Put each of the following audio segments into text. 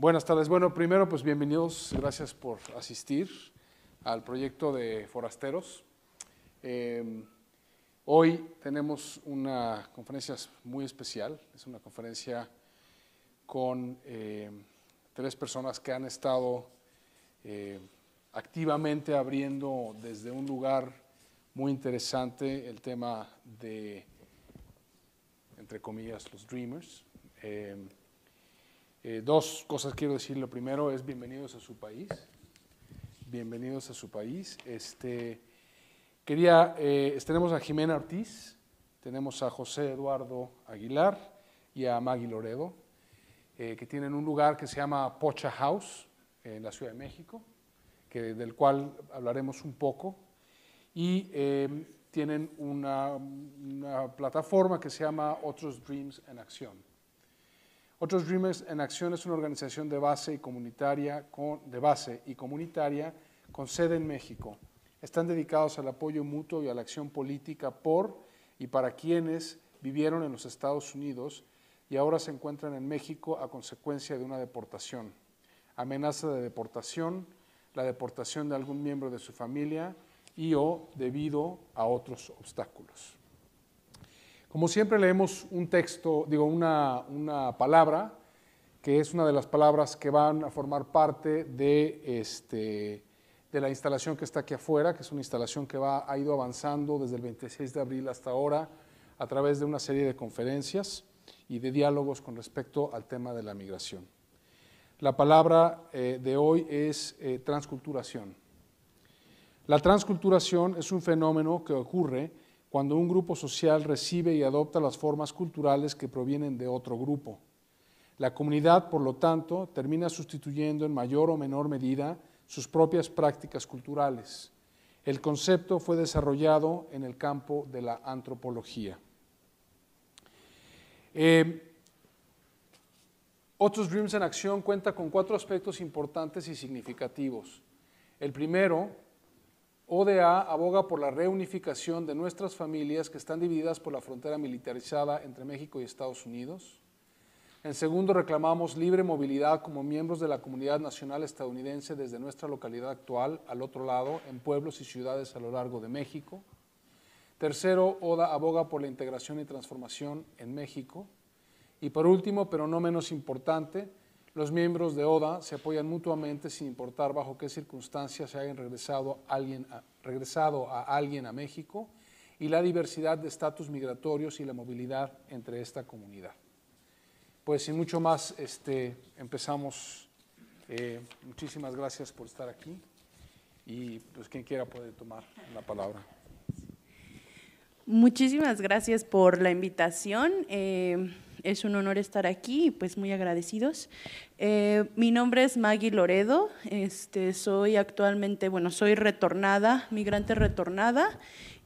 Buenas tardes. Bueno, primero, pues bienvenidos, gracias por asistir al proyecto de Forasteros. Em, hoy tenemos una conferencia muy especial, es una conferencia con em, tres personas que han estado em, activamente abriendo desde un lugar muy interesante el tema de, entre comillas, los Dreamers. Eh, dos cosas quiero decir. Lo primero es bienvenidos a su país. Bienvenidos a su país. Este, quería, eh, tenemos a Jimena Ortiz, tenemos a José Eduardo Aguilar y a Maggie Loredo, eh, que tienen un lugar que se llama Pocha House en la Ciudad de México, que, del cual hablaremos un poco. Y em, tienen una plataforma que se llama Otros Dreams en Acción otros Dreamers en Acción es una organización de base y comunitaria, con, de base y comunitaria con sede en México. Están dedicados al apoyo mutuo y a la acción política por y para quienes vivieron en los Estados Unidos y ahora se encuentran en México a consecuencia de una deportación, amenaza de deportación, la deportación de algún miembro de su familia y o debido a otros obstáculos. Como siempre leemos un texto, digo, una, palabra, que es una de las palabras que van a formar parte de, este, de la instalación que está aquí afuera, que es una instalación que va, ha ido avanzando desde el 26 de abril hasta ahora a través de una serie de conferencias y de diálogos con respecto al tema de la migración. La palabra eh, de hoy es eh, transculturación. La transculturación es un fenómeno que ocurre cuando un grupo social recibe y adopta las formas culturales que provienen de otro grupo. La comunidad, por lo tanto, termina sustituyendo en mayor o menor medida sus propias prácticas culturales. El concepto fue desarrollado en el campo de la antropología. Eh, Otros Dreams en Acción cuenta con cuatro aspectos importantes y significativos. El primero ODA aboga por la reunificación de nuestras familias que están divididas por la frontera militarizada entre México y Estados Unidos. En segundo, reclamamos libre movilidad como miembros de la comunidad nacional estadounidense desde nuestra localidad actual al otro lado, en pueblos y ciudades a lo largo de México. Tercero, ODA aboga por la integración y transformación en México. Y por último, pero no menos importante, los miembros de ODA se apoyan mutuamente sin importar bajo qué circunstancias se hayan regresado, alguien a, regresado a alguien a México y la diversidad de estatus migratorios y la movilidad entre esta comunidad. Pues sin mucho más, este, empezamos. Eh, muchísimas gracias por estar aquí y pues quien quiera puede tomar la palabra. Muchísimas gracias por la invitación. Eh, es un honor estar aquí pues muy agradecidos. Eh, mi nombre es Maggie Loredo, este, soy actualmente, bueno, soy retornada, migrante retornada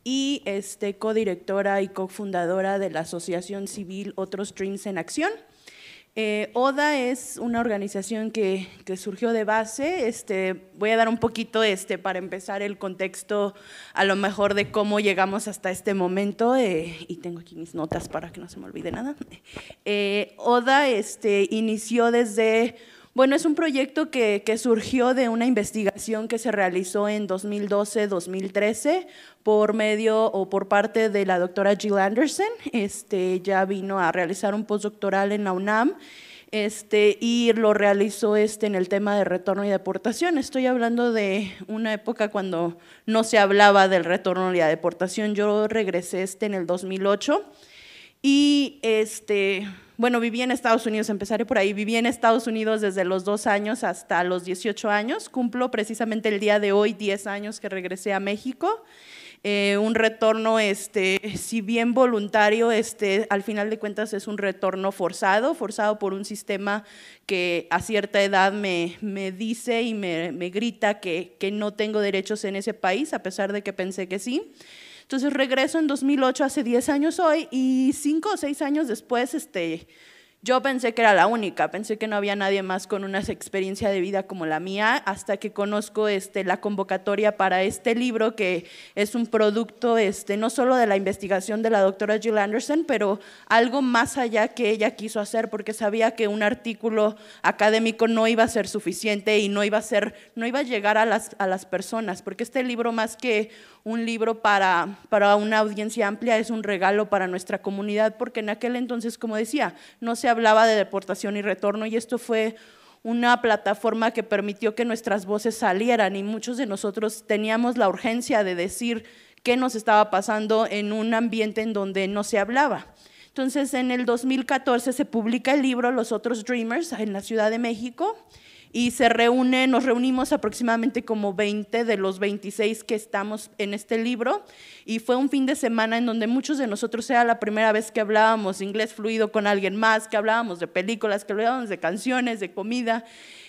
y este, codirectora y cofundadora de la Asociación Civil Otros Dreams en Acción. Eh, ODA es una organización que, surgió de base. Este, voy a dar un poquito este, para empezar el contexto, a lo mejor, de cómo llegamos hasta este momento. Eh, y tengo aquí mis notas para que no se me olvide nada. Eh, ODA este, inició desde bueno, es un proyecto que, surgió de una investigación que se realizó en 2012-2013 por medio o por parte de la doctora Jill Anderson. Este, ya vino a realizar un postdoctoral en la UNAM. Este, y lo realizó este, en el tema de retorno y deportación. Estoy hablando de una época cuando no se hablaba del retorno y la deportación. Yo regresé este, en el 2008 y este, bueno, viví en Estados Unidos, empezaré por ahí, viví en Estados Unidos desde los dos años hasta los 18 años, cumplo precisamente el día de hoy 10 años que regresé a México, eh, un retorno, este, si bien voluntario, este, al final de cuentas es un retorno forzado, forzado por un sistema que a cierta edad me, me dice y me, grita que, que no tengo derechos en ese país, a pesar de que pensé que sí. Entonces regreso en 2008, hace 10 años hoy, y 5 o 6 años después, este, yo pensé que era la única, pensé que no había nadie más con una experiencia de vida como la mía, hasta que conozco este, la convocatoria para este libro, que es un producto este, no solo de la investigación de la doctora Jill Anderson, pero algo más allá que ella quiso hacer, porque sabía que un artículo académico no iba a ser suficiente y no iba a, ser, no iba a llegar a las, a las personas, porque este libro más que un libro para, una audiencia amplia es un regalo para nuestra comunidad, porque en aquel entonces, como decía, no se hablaba de deportación y retorno y esto fue una plataforma que permitió que nuestras voces salieran y muchos de nosotros teníamos la urgencia de decir qué nos estaba pasando en un ambiente en donde no se hablaba. Entonces, en el 2014 se publica el libro Los otros Dreamers en la Ciudad de México y se reúne, nos reunimos aproximadamente como 20 de los 26 que estamos en este libro y fue un fin de semana en donde muchos de nosotros era la primera vez que hablábamos inglés fluido con alguien más, que hablábamos de películas, que hablábamos de canciones, de comida.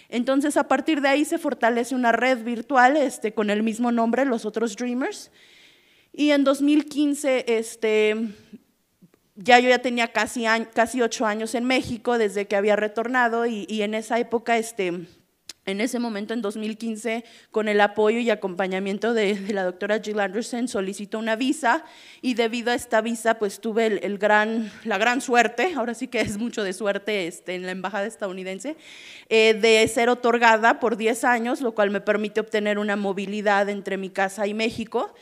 Entonces, a partir de ahí se fortalece una red virtual este, con el mismo nombre, Los Otros Dreamers. Y en 2015, este, ya yo ya tenía casi, casi ocho años en México desde que había retornado y, en esa época, este, en ese momento, en 2015, con el apoyo y acompañamiento de, la doctora Jill Anderson, solicitó una visa y debido a esta visa, pues tuve el, gran, la gran suerte, ahora sí que es mucho de suerte este, en la embajada estadounidense, eh, de ser otorgada por 10 años, lo cual me permite obtener una movilidad entre mi casa y México.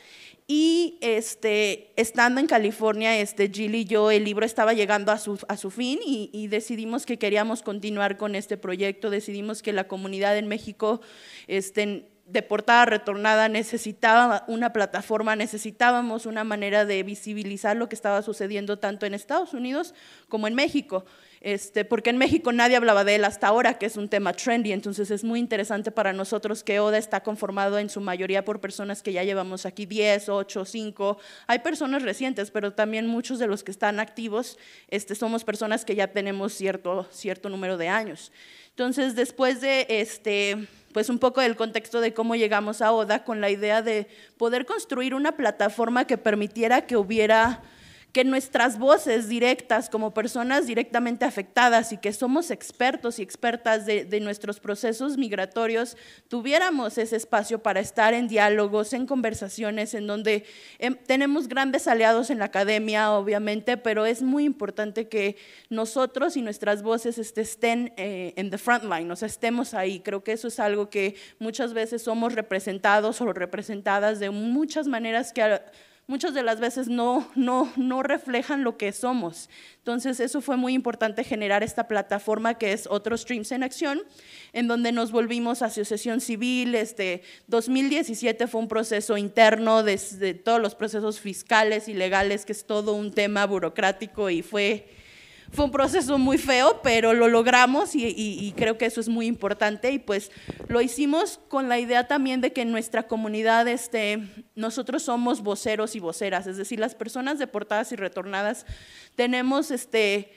Y este, estando en California, este, Jill y yo, el libro estaba llegando a su, fin y, decidimos que queríamos continuar con este proyecto, decidimos que la comunidad en México este, deportada, retornada, necesitaba una plataforma, necesitábamos una manera de visibilizar lo que estaba sucediendo tanto en Estados Unidos como en México. Este, porque en México nadie hablaba de él hasta ahora, que es un tema trendy, entonces es muy interesante para nosotros que ODA está conformado en su mayoría por personas que ya llevamos aquí 10, 8, 5, hay personas recientes, pero también muchos de los que están activos este, somos personas que ya tenemos cierto, cierto número de años. Entonces, después de este, pues un poco del contexto de cómo llegamos a ODA con la idea de poder construir una plataforma que permitiera que hubiera que nuestras voces directas como personas directamente afectadas y que somos expertos y expertas de, nuestros procesos migratorios, tuviéramos ese espacio para estar en diálogos, en conversaciones, en donde em, tenemos grandes aliados en la academia, obviamente, pero es muy importante que nosotros y nuestras voces estén eh, en the front line, o sea, estemos ahí. Creo que eso es algo que muchas veces somos representados o representadas de muchas maneras que muchas de las veces no, no, no reflejan lo que somos. Entonces, eso fue muy importante generar esta plataforma que es Otro Streams en Acción, en donde nos volvimos a asociación civil. Este 2017 fue un proceso interno de todos los procesos fiscales y legales, que es todo un tema burocrático y fue fue un proceso muy feo, pero lo logramos y, creo que eso es muy importante. Y pues lo hicimos con la idea también de que en nuestra comunidad este, nosotros somos voceros y voceras, es decir, las personas deportadas y retornadas tenemos este,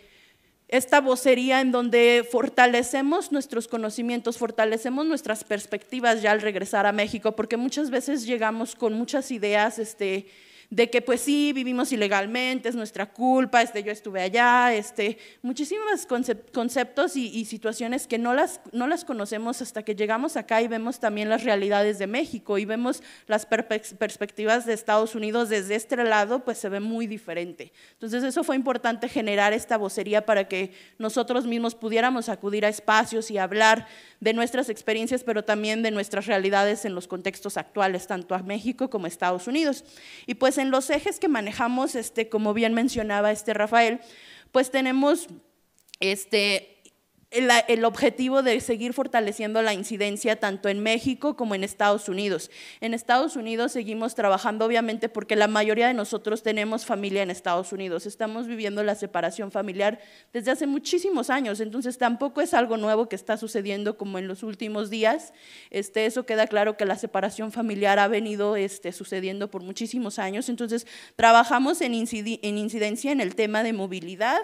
esta vocería en donde fortalecemos nuestros conocimientos, fortalecemos nuestras perspectivas ya al regresar a México, porque muchas veces llegamos con muchas ideas, este, de que pues sí, vivimos ilegalmente, es nuestra culpa, este, yo estuve allá, este, muchísimos conceptos y, situaciones que no las, no las conocemos hasta que llegamos acá y vemos también las realidades de México y vemos las perspectivas de Estados Unidos desde este lado, pues se ve muy diferente. Entonces eso fue importante generar esta vocería para que nosotros mismos pudiéramos acudir a espacios y hablar de nuestras experiencias, pero también de nuestras realidades en los contextos actuales, tanto a México como a Estados Unidos. Y pues pues, en los ejes que manejamos, este, como bien mencionaba este Rafael, pues tenemos este, el, objetivo de seguir fortaleciendo la incidencia tanto en México como en Estados Unidos. En Estados Unidos seguimos trabajando, obviamente, porque la mayoría de nosotros tenemos familia en Estados Unidos. Estamos viviendo la separación familiar desde hace muchísimos años, entonces tampoco es algo nuevo que está sucediendo como en los últimos días. Este, eso queda claro que la separación familiar ha venido este, sucediendo por muchísimos años, entonces trabajamos en incidencia en el tema de movilidad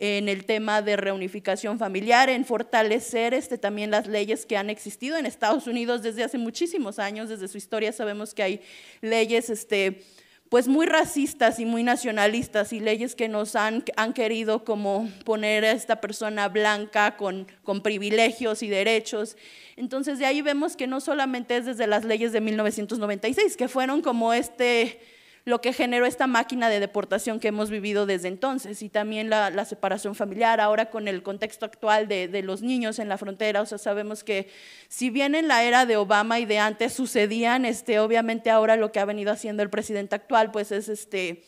en el tema de reunificación familiar, en fortalecer este, también las leyes que han existido en Estados Unidos desde hace muchísimos años, desde su historia sabemos que hay leyes este, pues muy racistas y muy nacionalistas y leyes que nos han, han querido como poner a esta persona blanca con, con privilegios y derechos. Entonces de ahí vemos que no solamente es desde las leyes de 1996, que fueron como este lo que generó esta máquina de deportación que hemos vivido desde entonces y también la, separación familiar, ahora con el contexto actual de, los niños en la frontera, o sea, sabemos que si bien en la era de Obama y de antes sucedían, este, obviamente ahora lo que ha venido haciendo el presidente actual, pues es este,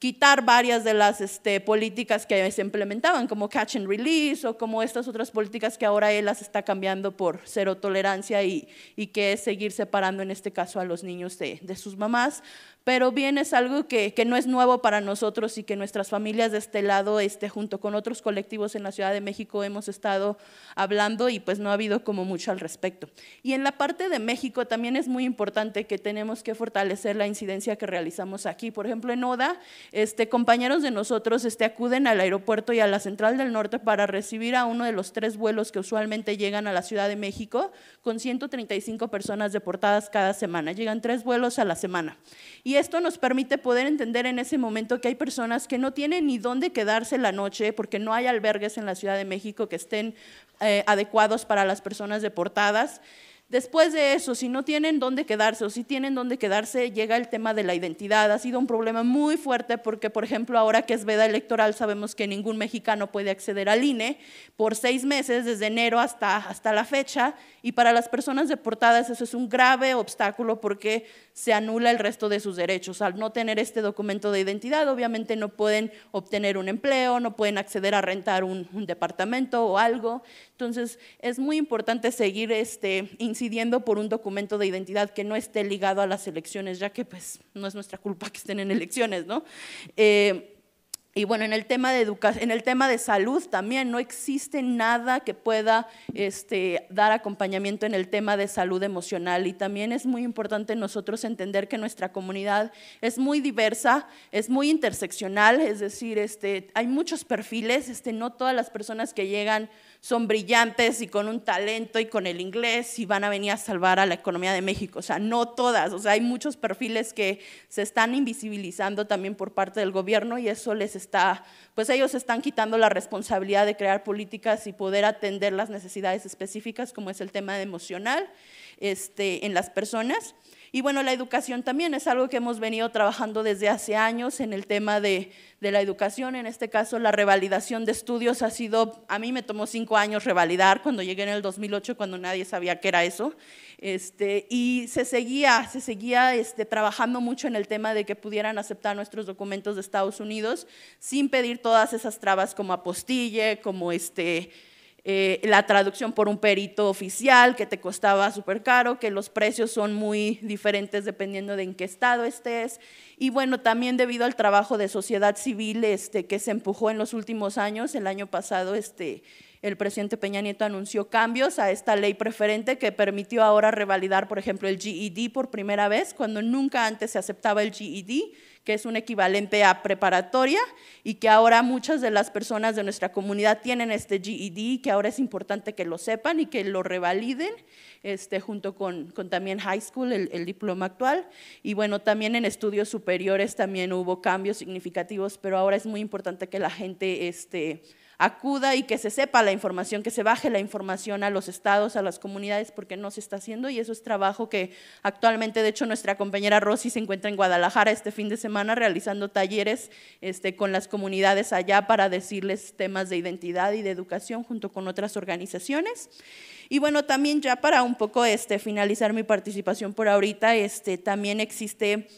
quitar varias de las este, políticas que se implementaban, como catch and release o como estas otras políticas que ahora él las está cambiando por cero tolerancia y, que es seguir separando en este caso a los niños de, sus mamás pero bien es algo que, que, no es nuevo para nosotros y que nuestras familias de este lado, este, junto con otros colectivos en la Ciudad de México, hemos estado hablando y pues no ha habido como mucho al respecto. Y en la parte de México también es muy importante que tenemos que fortalecer la incidencia que realizamos aquí. Por ejemplo, en ODA, este, compañeros de nosotros este, acuden al aeropuerto y a la Central del Norte para recibir a uno de los tres vuelos que usualmente llegan a la Ciudad de México, con 135 personas deportadas cada semana. Llegan tres vuelos a la semana. Y esto nos permite poder entender en ese momento que hay personas que no tienen ni dónde quedarse la noche porque no hay albergues en la Ciudad de México que estén eh, adecuados para las personas deportadas. Después de eso, si no tienen dónde quedarse o si tienen dónde quedarse, llega el tema de la identidad. Ha sido un problema muy fuerte porque, por ejemplo, ahora que es veda electoral, sabemos que ningún mexicano puede acceder al INE por seis meses, desde enero hasta, hasta la fecha. Y para las personas deportadas eso es un grave obstáculo porque se anula el resto de sus derechos. Al no tener este documento de identidad, obviamente no pueden obtener un empleo, no pueden acceder a rentar un, departamento o algo. Entonces, es muy importante seguir este, incidiendo por un documento de identidad que no esté ligado a las elecciones, ya que pues no es nuestra culpa que estén en elecciones, ¿no? Eh, y bueno, en el tema de en el tema de salud también no existe nada que pueda este, dar acompañamiento en el tema de salud emocional. Y también es muy importante nosotros entender que nuestra comunidad es muy diversa, es muy interseccional, es decir, este, hay muchos perfiles, este, no todas las personas que llegan son brillantes y con un talento y con el inglés y van a venir a salvar a la economía de México. O sea, no todas, o sea, hay muchos perfiles que se están invisibilizando también por parte del gobierno y eso les está, pues ellos están quitando la responsabilidad de crear políticas y poder atender las necesidades específicas como es el tema emocional este, en las personas. Y bueno, la educación también es algo que hemos venido trabajando desde hace años en el tema de, la educación. En este caso, la revalidación de estudios ha sido, a mí me tomó cinco años revalidar cuando llegué en el 2008, cuando nadie sabía qué era eso. Este, y se seguía, se seguía este, trabajando mucho en el tema de que pudieran aceptar nuestros documentos de Estados Unidos sin pedir todas esas trabas como apostille, como este eh, la traducción por un perito oficial que te costaba súper caro, que los precios son muy diferentes dependiendo de en qué estado estés. Y bueno, también debido al trabajo de sociedad civil este, que se empujó en los últimos años, el año pasado este, el presidente Peña Nieto anunció cambios a esta ley preferente que permitió ahora revalidar, por ejemplo, el GED por primera vez, cuando nunca antes se aceptaba el GED que es un equivalente a preparatoria y que ahora muchas de las personas de nuestra comunidad tienen este GED, que ahora es importante que lo sepan y que lo revaliden, este, junto con, con también high school, el, diploma actual. Y bueno, también en estudios superiores también hubo cambios significativos, pero ahora es muy importante que la gente... Este, acuda y que se sepa la información, que se baje la información a los estados, a las comunidades, porque no se está haciendo y eso es trabajo que actualmente, de hecho, nuestra compañera Rosy se encuentra en Guadalajara este fin de semana realizando talleres este, con las comunidades allá para decirles temas de identidad y de educación junto con otras organizaciones. Y bueno, también ya para un poco este, finalizar mi participación por ahorita, este, también existe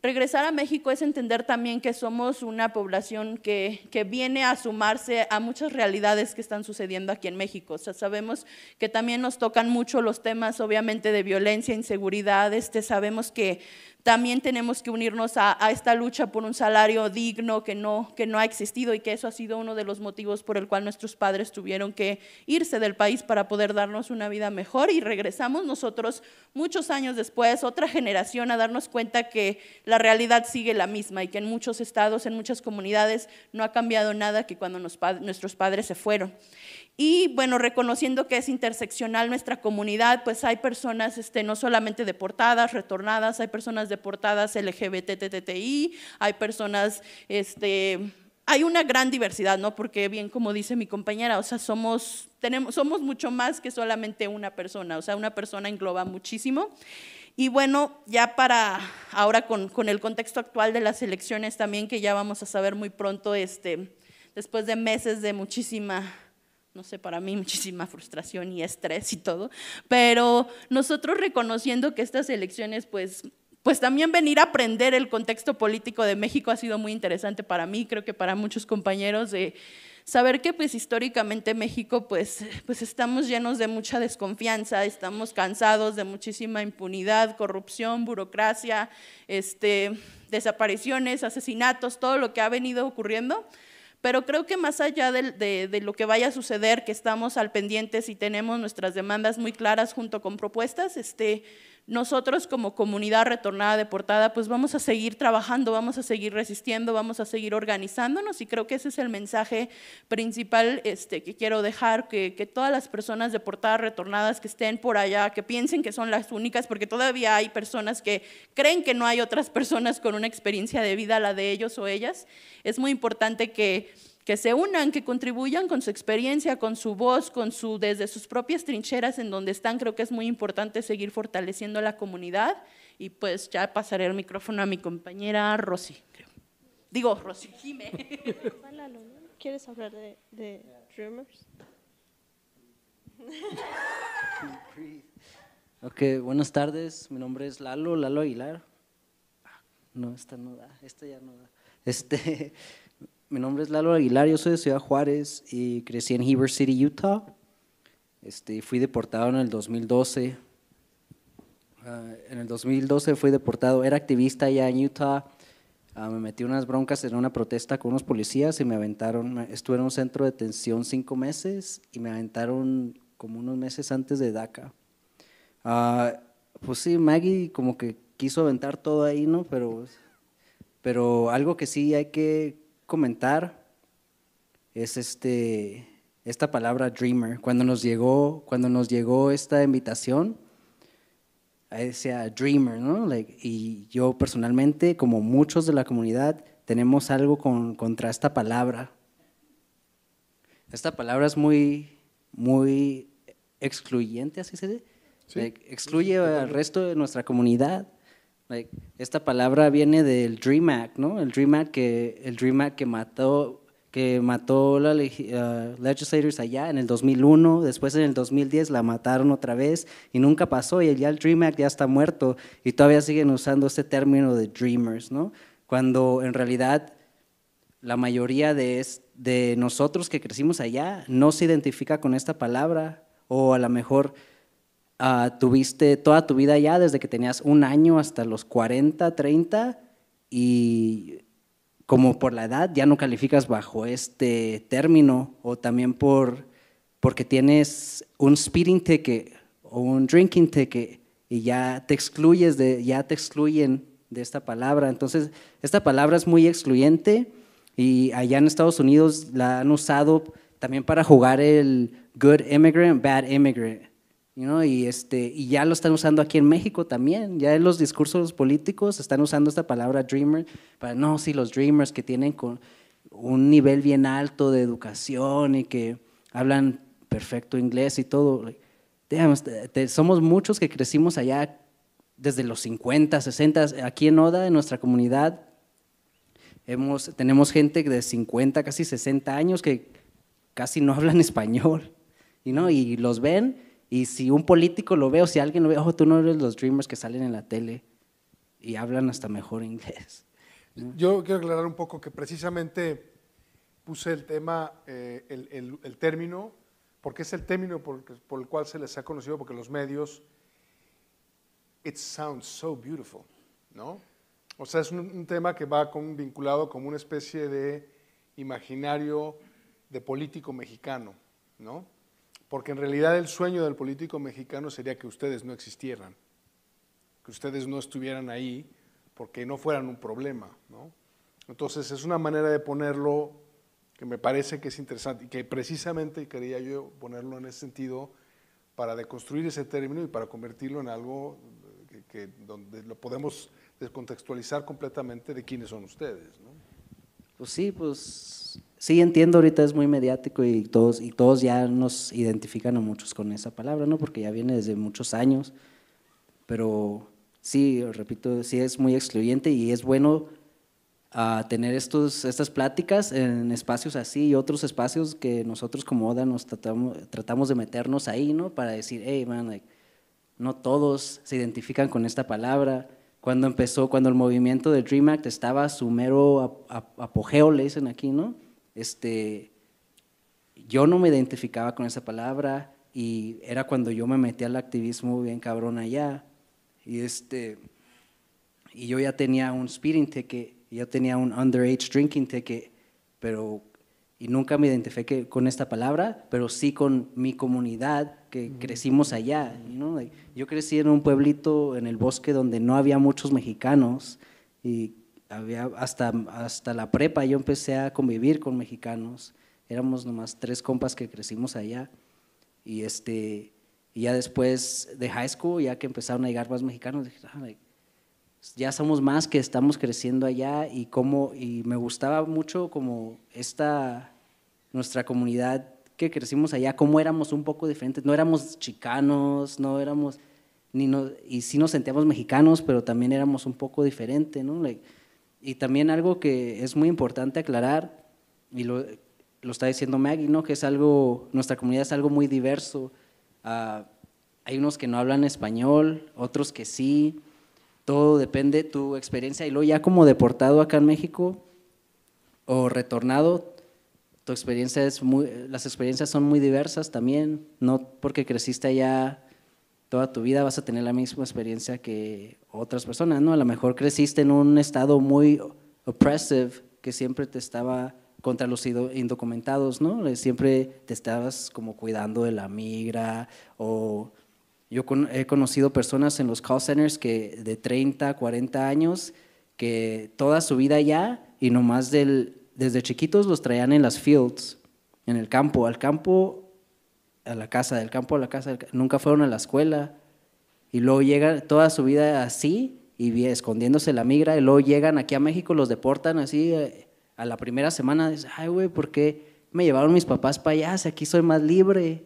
Regresar a México es entender también que somos una población que, viene a sumarse a muchas realidades que están sucediendo aquí en México. O sea, sabemos que también nos tocan mucho los temas, obviamente, de violencia, inseguridad. sabemos que también tenemos que unirnos a, esta lucha por un salario digno que no, que no ha existido y que eso ha sido uno de los motivos por el cual nuestros padres tuvieron que irse del país para poder darnos una vida mejor y regresamos nosotros muchos años después, otra generación, a darnos cuenta que la realidad sigue la misma y que en muchos estados, en muchas comunidades no ha cambiado nada que cuando nuestros padres se fueron. Y bueno, reconociendo que es interseccional nuestra comunidad, pues hay personas este, no solamente deportadas, retornadas, hay personas deportadas LGBTTTI, hay personas, este, hay una gran diversidad, ¿no? Porque bien como dice mi compañera, o sea, somos, tenemos, somos mucho más que solamente una persona, o sea, una persona engloba muchísimo. Y bueno, ya para ahora con, el contexto actual de las elecciones también, que ya vamos a saber muy pronto, este, después de meses de muchísima no sé, para mí muchísima frustración y estrés y todo, pero nosotros reconociendo que estas elecciones, pues, pues también venir a aprender el contexto político de México ha sido muy interesante para mí, creo que para muchos compañeros de saber que pues históricamente México pues, pues estamos llenos de mucha desconfianza, estamos cansados de muchísima impunidad, corrupción, burocracia, este, desapariciones, asesinatos, todo lo que ha venido ocurriendo. Pero creo que más allá de, lo que vaya a suceder, que estamos al pendiente y tenemos nuestras demandas muy claras junto con propuestas, este, nosotros como comunidad retornada, deportada, pues vamos a seguir trabajando, vamos a seguir resistiendo, vamos a seguir organizándonos y creo que ese es el mensaje principal este, que quiero dejar, que, que todas las personas deportadas, retornadas que estén por allá, que piensen que son las únicas, porque todavía hay personas que creen que no hay otras personas con una experiencia de vida, la de ellos o ellas, es muy importante que que se unan, que contribuyan con su experiencia, con su voz, con su desde sus propias trincheras en donde están. Creo que es muy importante seguir fortaleciendo la comunidad y pues ya pasaré el micrófono a mi compañera Rosy. Digo, Rosy Jime. ¿Quieres hablar de, Ok, buenas tardes. Mi nombre es Lalo, Lalo Aguilar. Ah, no, esta no da, esta ya no da. Este, mi nombre es Lalo Aguilar, yo soy de Ciudad Juárez y crecí en Heber City, Utah. Este, fui deportado en el 2012. Ah, en el 2012 fui deportado, era activista allá en Utah. Ah, me metí unas broncas en una protesta con unos policías y me aventaron. Estuve en un centro de detención cinco meses y me aventaron como unos meses antes de DACA. Ah, pues sí, Maggie como que quiso aventar todo ahí, ¿no? Pero, pero algo que sí hay que comentar es este, esta palabra dreamer. Cuando nos llegó, cuando nos llegó esta invitación, eh, decía dreamer, ¿no? y yo personalmente, como muchos de la comunidad, tenemos algo con, contra esta palabra. Esta palabra es muy, muy excluyente, así se dice. excluye al resto de nuestra comunidad Like, esta palabra viene del Dream Act, ¿no? El Dream Act que, el Dream Act que mató que mató la uh, legislators allá en el 2001, después en el 2010 la mataron otra vez y nunca pasó y ya el Dream Act ya está muerto y todavía siguen usando este término de dreamers, ¿no? Cuando en realidad la mayoría de, de nosotros que crecimos allá no se identifica con esta palabra o a lo mejor Ah, tuviste toda tu vida ya, desde que tenías un año hasta los 40, 30, y como por la edad ya no calificas bajo este término, o también por, porque tienes un speeding ticket o un drinking ticket y ya te excluyes de, ya te excluyen de esta palabra. Entonces, esta palabra es muy excluyente y allá en Estados Unidos la han usado también para jugar el good immigrant, bad immigrant. Y, este, y ya lo están usando aquí en México también, ya en los discursos políticos están usando esta palabra dreamer, para no, sí, los dreamers que tienen un nivel bien alto de educación y que hablan perfecto inglés y todo. Este, somos muchos que crecimos allá desde los 50, 60, aquí en Oda, en nuestra comunidad, tenemos gente de 50, casi 60 años que casi no hablan español, ¿no? y los ven y si un político lo ve o si alguien lo ve, ojo, tú no eres los Dreamers que salen en la tele y hablan hasta mejor inglés. Yo quiero aclarar un poco que precisamente puse el tema, eh, el, término, porque es el término por, el cual se les ha conocido, porque los medios, it sounds so beautiful, ¿no? O sea, es un, un tema que va con, vinculado como una especie de imaginario de político mexicano, ¿no? porque en realidad el sueño del político mexicano sería que ustedes no existieran, que ustedes no estuvieran ahí porque no fueran un problema. Entonces es una manera de ponerlo que me parece que es interesante y que precisamente quería yo ponerlo en ese sentido para deconstruir ese término y para convertirlo en algo eh, que, donde lo podemos descontextualizar completamente de quiénes son ustedes. Pues sí, pues sí entiendo, ahorita es muy mediático y todos, y todos ya nos identifican a muchos con esa palabra, ¿no? Porque ya viene desde muchos años, pero sí, repito, sí es muy excluyente y es bueno ah, tener estos, estas pláticas en espacios así y otros espacios que nosotros como ODA nos tratamos, de meternos ahí, ¿no? Para decir, hey, man, no todos se identifican con esta palabra, cuando empezó, cuando el movimiento del Dream Act estaba a su mero apogeo, le dicen aquí, ¿no? Este, yo no me identificaba con esa palabra y era cuando yo me metí al activismo bien cabrón allá. Y, este, y yo ya tenía un speeding ticket, ya tenía un underage drinking ticket, pero y nunca me identifiqué con esta palabra, pero sí con mi comunidad que crecimos allá. yo crecí en un pueblito en el bosque donde no había muchos mexicanos y había hasta, hasta la prepa yo empecé a convivir con mexicanos, éramos nomás tres compas que crecimos allá y este y ya después de high school, ya que empezaron a llegar más mexicanos, dije, ah, ya somos más que estamos creciendo allá y como y me gustaba mucho como esta nuestra comunidad que crecimos allá, cómo éramos un poco diferentes, no éramos chicanos, no éramos ni no, y sí nos sentíamos mexicanos, pero también éramos un poco diferentes, ¿no? Y también algo que es muy importante aclarar, y lo, lo está diciendo Maggie, ¿no? que es algo, nuestra comunidad es algo muy diverso. Ah, hay unos que no hablan español, otros que sí, todo depende de tu experiencia. Y luego ya como deportado acá en México o retornado, tu experiencia es muy, las experiencias son muy diversas también, no porque creciste allá toda tu vida vas a tener la misma experiencia que otras personas, ¿no? A lo mejor creciste en un estado muy oppressive que siempre te estaba contra los indocumentados, ¿no? Eh, siempre te estabas como cuidando de la migra o yo he conocido personas en los call centers que de 30, 40 años que toda su vida ya y nomás del, desde chiquitos los traían en las fields, en el campo, al campo a la casa, del campo a la casa, nunca fueron a la escuela. Y luego llegan toda su vida así y escondiéndose la migra. Y luego llegan aquí a México, los deportan así eh, a la primera semana. Dicen, ay, güey, ¿por qué me llevaron mis papás para allá? aquí soy más libre.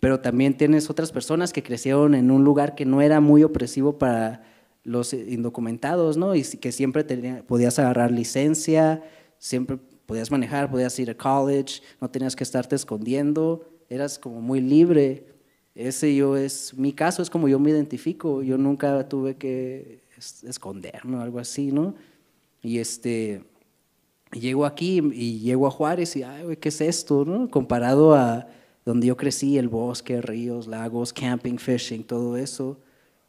Pero también tienes otras personas que crecieron en un lugar que no era muy opresivo para los indocumentados, ¿no? Y que siempre podías agarrar licencia, siempre podías manejar, podías ir a college, no tenías que estarte escondiendo eras como muy libre. Ese yo es, mi caso es como yo me identifico, yo nunca tuve que esconderme o algo así, ¿no? Y este, llego aquí y llego a Juárez y, ay, ¿qué es esto, no? Comparado a donde yo crecí, el bosque, ríos, lagos, camping, fishing, todo eso.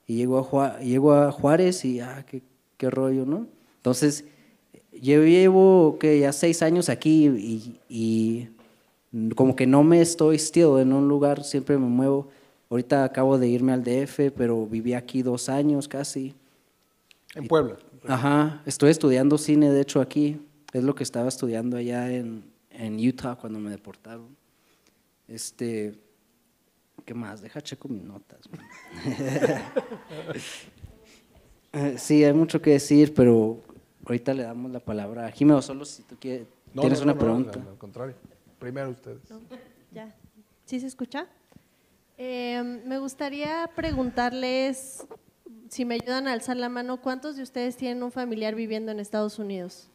Y llego a, Juárez, llego a Juárez y, ah, qué, qué rollo, ¿no? Entonces, llevo que ya seis años aquí y, y como que no me estoy estido en un lugar, siempre me muevo. Ahorita acabo de irme al DF, pero viví aquí dos años casi. En Puebla. Ajá, estoy estudiando cine, de hecho, aquí. Es lo que estaba estudiando allá en, en Utah cuando me deportaron. Este, ¿qué más? Deja checo mis notas. sí, hay mucho que decir, pero ahorita le damos la palabra a Jiménez, solo si tú quieres, tienes no, no, una pregunta. al contrario. Primero ustedes. ¿Sí se escucha? Em, me gustaría preguntarles, si me ayudan a alzar la mano, ¿cuántos de ustedes tienen un familiar viviendo en Estados Unidos?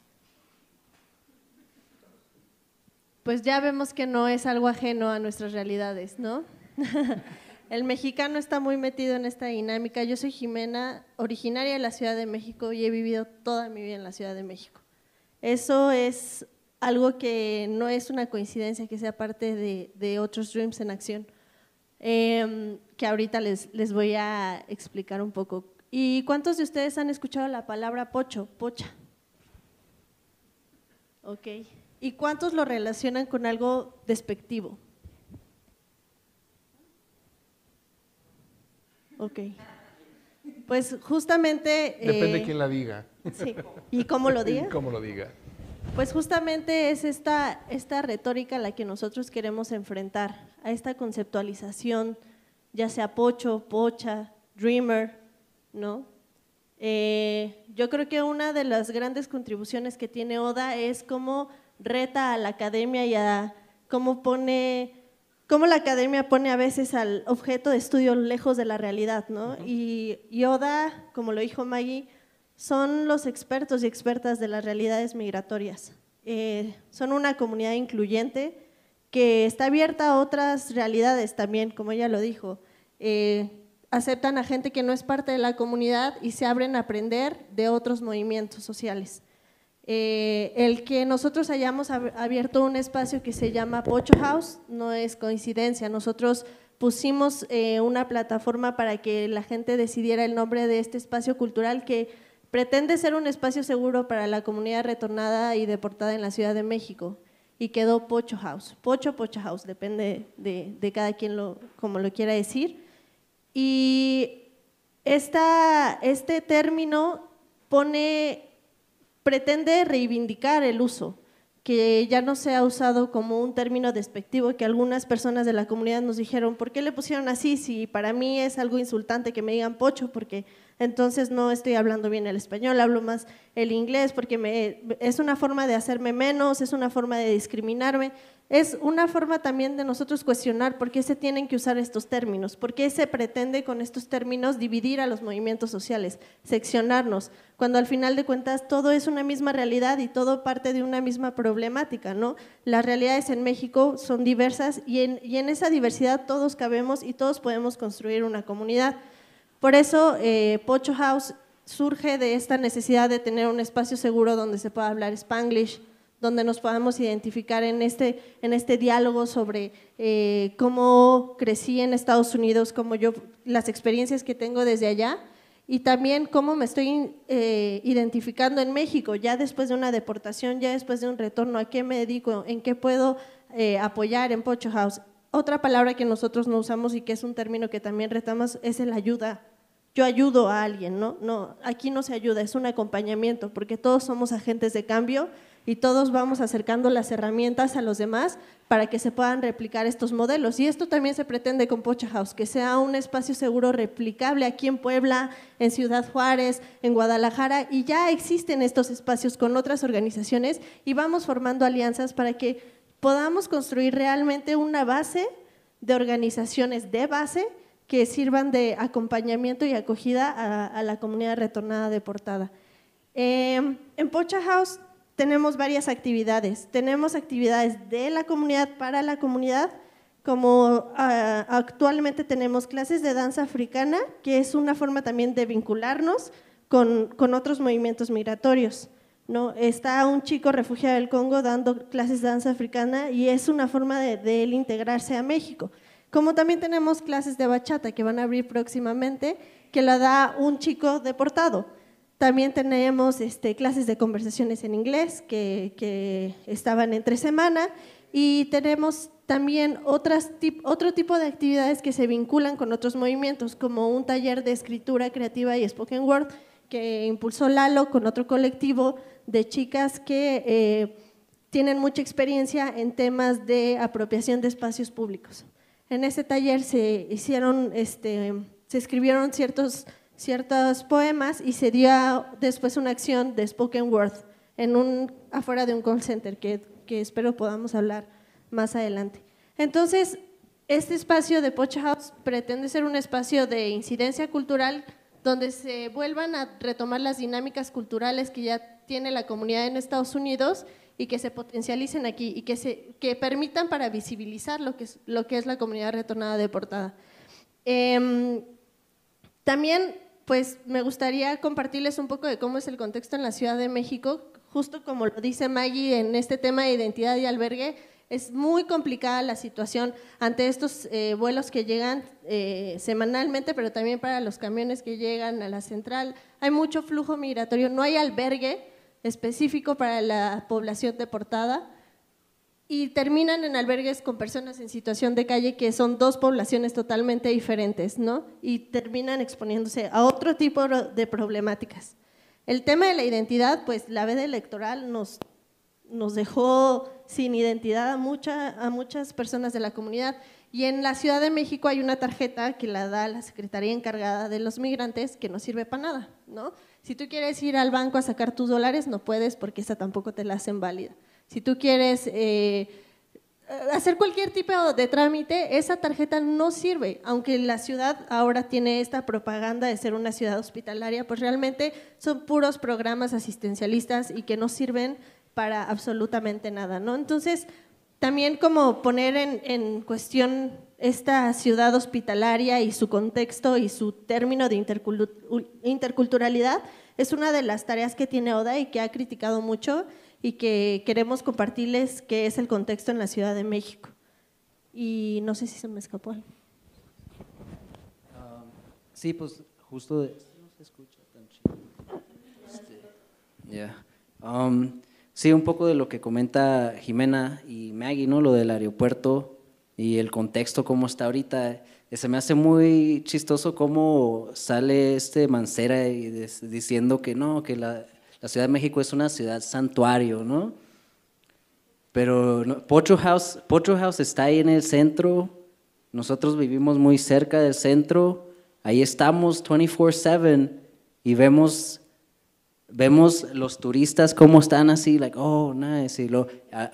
Pues ya vemos que no es algo ajeno a nuestras realidades, ¿no? El mexicano está muy metido en esta dinámica. Yo soy Jimena, originaria de la Ciudad de México y he vivido toda mi vida en la Ciudad de México. Eso es algo que no es una coincidencia que sea parte de, otros Dreams en Acción, em, que ahorita les, les voy a explicar un poco. ¿Y cuántos de ustedes han escuchado la palabra pocho, pocha? Ok. ¿Y cuántos lo relacionan con algo despectivo? Ok. Pues justamente... Depende eh, quién la diga. Sí. ¿Y cómo lo diga? ¿Cómo lo diga? Pues justamente es esta, esta retórica la que nosotros queremos enfrentar, a esta conceptualización, ya sea pocho, pocha, dreamer, ¿no? Eh, yo creo que una de las grandes contribuciones que tiene Oda es cómo reta a la academia y a cómo pone, cómo la academia pone a veces al objeto de estudio lejos de la realidad, ¿no? y, y, Oda, como lo dijo Maggie, son los expertos y expertas de las realidades migratorias. Eh, son una comunidad incluyente que está abierta a otras realidades también, como ella lo dijo. Eh, aceptan a gente que no es parte de la comunidad y se abren a aprender de otros movimientos sociales. Eh, el que nosotros hayamos abierto un espacio que se llama Pocho House no es coincidencia. Nosotros pusimos una plataforma para que la gente decidiera el nombre de este espacio cultural que pretende ser un espacio seguro para la comunidad retornada y deportada en la Ciudad de México y quedó Pocho House, Pocho Pocho House, depende de, cada quien lo, como lo quiera decir. Y esta, este término pone, pretende reivindicar el uso, que ya no se ha usado como un término despectivo que algunas personas de la comunidad nos dijeron, ¿por qué le pusieron así? Si para mí es algo insultante que me digan pocho, porque entonces no estoy hablando bien el español, hablo más el inglés porque es una forma de hacerme menos, es una forma de discriminarme, es una forma también de nosotros cuestionar por qué se tienen que usar estos términos, por qué se pretende con estos términos dividir a los movimientos sociales, seccionarnos, cuando al final de cuentas todo es una misma realidad y todo parte de una misma problemática, ¿no? Las realidades en México son diversas y en esa diversidad todos cabemos y todos podemos construir una comunidad. Por eso eh, Pocho House surge de esta necesidad de tener un espacio seguro donde se pueda hablar spanglish, donde nos podamos identificar en este, este diálogo sobre eh, cómo crecí en Estados Unidos, cómo yo, las experiencias que tengo desde allá y también cómo me estoy eh, identificando en México, ya después de una deportación, ya después de un retorno, a qué me dedico, en qué puedo apoyar en Pocho House. Otra palabra que nosotros no usamos y que es un término que también retamos es el ayuda yo ayudo a alguien, ¿no? No, aquí no se ayuda, es un acompañamiento, porque todos somos agentes de cambio y todos vamos acercando las herramientas a los demás para que se puedan replicar estos modelos. Y esto también se pretende con Pocha House, que sea un espacio seguro replicable aquí en Puebla, en Ciudad Juárez, en Guadalajara, y ya existen estos espacios con otras organizaciones y vamos formando alianzas para que podamos construir realmente una base de organizaciones de base que sirvan de acompañamiento y acogida a, la comunidad retornada deportada. Eh, en Pocha House tenemos varias actividades. Tenemos actividades de la comunidad para la comunidad, como ah, actualmente tenemos clases de danza africana, que es una forma también de vincularnos con, otros movimientos migratorios. ¿no? Está un chico refugiado del Congo dando clases de danza africana y es una forma de, de él integrarse a México. Como también tenemos clases de bachata que van a abrir próximamente, que la da un chico deportado. También tenemos este, clases de conversaciones en inglés que, estaban entre semana y tenemos también otro tipo de actividades que se vinculan con otros movimientos, como un taller de escritura creativa y spoken word que impulsó Lalo con otro colectivo de chicas que eh, tienen mucha experiencia en temas de apropiación de espacios públicos en ese taller se hicieron, este, se escribieron ciertos, poemas y se dio después una acción de spoken word en un, afuera de un call center que, que espero podamos hablar más adelante. Entonces, este espacio de Pocha House pretende ser un espacio de incidencia cultural donde se vuelvan a retomar las dinámicas culturales que ya tiene la comunidad en Estados Unidos y que se potencialicen aquí y que, que permitan para visibilizar lo que, es, lo que es la comunidad retornada deportada. Em, también pues me gustaría compartirles un poco de cómo es el contexto en la Ciudad de México, justo como lo dice Maggie en este tema de identidad y albergue, es muy complicada la situación ante estos eh, vuelos que llegan eh, semanalmente, pero también para los camiones que llegan a la central. Hay mucho flujo migratorio, no hay albergue específico para la población deportada y terminan en albergues con personas en situación de calle que son dos poblaciones totalmente diferentes, ¿no? Y terminan exponiéndose a otro tipo de problemáticas. El tema de la identidad, pues la veda electoral nos nos dejó sin identidad a, mucha, a muchas personas de la comunidad. Y en la Ciudad de México hay una tarjeta que la da la Secretaría encargada de los migrantes que no sirve para nada, ¿no? Si tú quieres ir al banco a sacar tus dólares, no puedes porque esa tampoco te la hacen válida. Si tú quieres eh, hacer cualquier tipo de trámite, esa tarjeta no sirve, aunque la ciudad ahora tiene esta propaganda de ser una ciudad hospitalaria, pues realmente son puros programas asistencialistas y que no sirven para absolutamente nada, ¿no? Entonces, también como poner en, cuestión esta ciudad hospitalaria y su contexto y su término de interculturalidad es una de las tareas que tiene ODA y que ha criticado mucho y que queremos compartirles que es el contexto en la Ciudad de México. Y no sé si se me escapó algo. Ah, sí, pues justo de, este, um, Sí, un poco de lo que comenta Jimena y Maggie, ¿no? Lo del aeropuerto y el contexto, como está ahorita. Eh, se me hace muy chistoso cómo sale este Mancera diciendo que no, que la, Ciudad de México es una ciudad santuario, ¿no? Pero House, Pocho House está ahí en el centro, nosotros vivimos muy cerca del centro, ahí estamos 24/7 y vemos vemos los turistas cómo están así, like, oh, nice,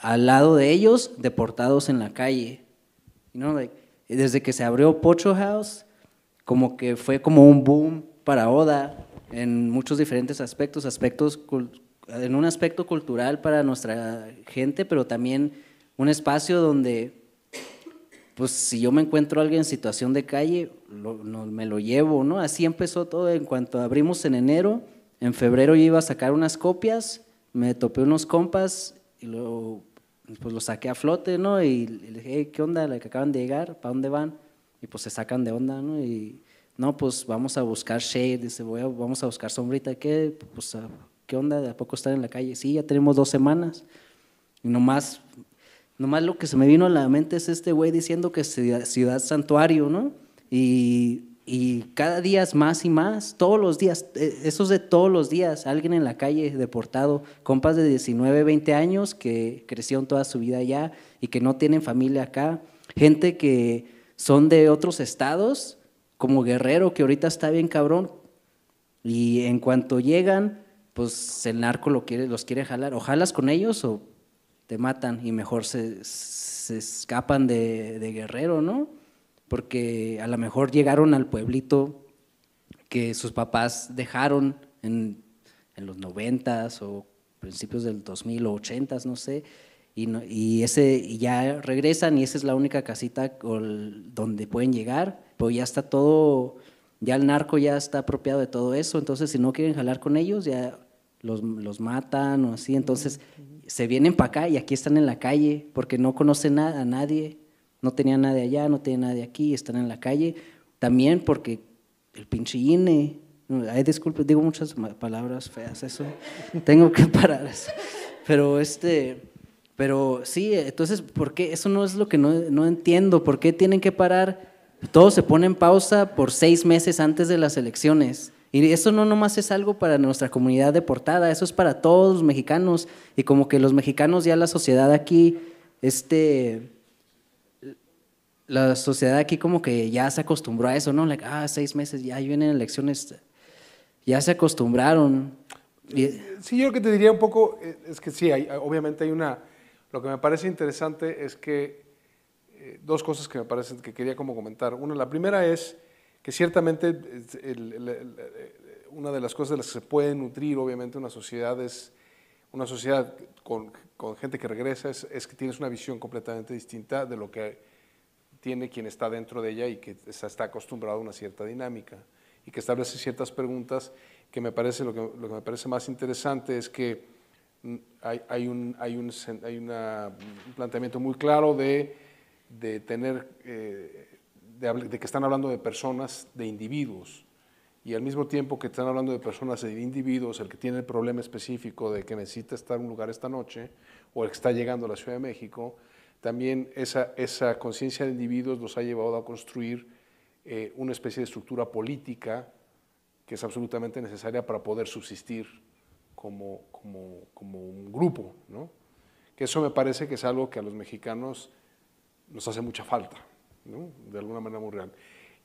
al lado de ellos, deportados en la calle. desde que se abrió Pocho House, como que fue como un boom para Oda en muchos diferentes aspectos, aspectos en un aspecto cultural para nuestra gente, pero también un espacio donde, pues si yo me encuentro a alguien en situación de calle, lo, me lo llevo, ¿no? Así empezó todo en cuanto abrimos en enero en febrero yo iba a sacar unas copias, me topé unos compas y luego pues los saqué a flote, ¿no? Y, le dije, ¿qué onda? La que acaban de llegar, ¿para dónde van? Y pues se sacan de onda, ¿no? Y no, pues vamos a buscar shade, dice, voy vamos a buscar sombrita, ¿qué? Pues, ¿qué onda? ¿De a poco estar en la calle? Sí, ya tenemos dos semanas. Y nomás, nomás lo que se me vino a la mente es este güey diciendo que es ciudad, ciudad santuario, ¿no? Y y cada día es más y más, todos los días, eh, eso es de todos los días, alguien en la calle deportado, compas de 19, 20 años que crecieron toda su vida allá y que no tienen familia acá, gente que son de otros estados, como Guerrero, que ahorita está bien cabrón, y en cuanto llegan, pues el narco lo quiere, los quiere jalar, o jalas con ellos o te matan y mejor se, se escapan de Guerrero, ¿no? porque a lo mejor llegaron al pueblito que sus papás dejaron en, en los 90s o principios del 2000 o 80, s no sé, y, y, ese, ya regresan y esa es la única casita donde pueden llegar, pero ya está todo, ya el narco ya está apropiado de todo eso, entonces si no quieren jalar con ellos, ya los, los matan o así, entonces se vienen para acá y aquí están en la calle porque no conocen a nadie no tenía nadie allá, no tenía nadie aquí, están en la calle. También porque el pinche INE. hay disculpe, digo muchas palabras feas, eso. Tengo que parar Pero este. Pero sí, entonces, ¿por qué? Eso no es lo que no, entiendo. ¿Por qué tienen que parar? Todo se pone en pausa por seis meses antes de las elecciones. Y eso no nomás es algo para nuestra comunidad deportada, eso es para todos los mexicanos. Y como que los mexicanos ya la sociedad aquí, este, la sociedad aquí como que ya se acostumbró a eso, ¿no? ah, seis meses, ya vienen elecciones, ya se acostumbraron. Sí, yo lo que te diría un poco es que sí, obviamente hay una, lo que me parece interesante es que eh, dos cosas que me parecen que quería como comentar. Una, la primera es que ciertamente eh, una de las cosas de las que se puede nutrir obviamente una sociedad es una sociedad con, gente que regresa es que tienes una visión completamente distinta de lo que tiene quien está dentro de ella y que está acostumbrado a una cierta dinámica y que establece ciertas preguntas que me parece, lo que, me parece más interesante es que mm, hay, un, hay, un, hay planteamiento muy claro de, tener, eh, de, que están hablando de personas, de individuos, y al mismo tiempo que están hablando de personas de individuos, el que tiene el problema específico de que necesita estar en un lugar esta noche o el que está llegando a la Ciudad de México, también esa, conciencia de individuos nos ha llevado a construir eh, una especie de estructura política que es absolutamente necesaria para poder subsistir como, un grupo. ¿no? Que eso me parece que es algo que a los mexicanos nos hace mucha falta, de alguna manera muy real.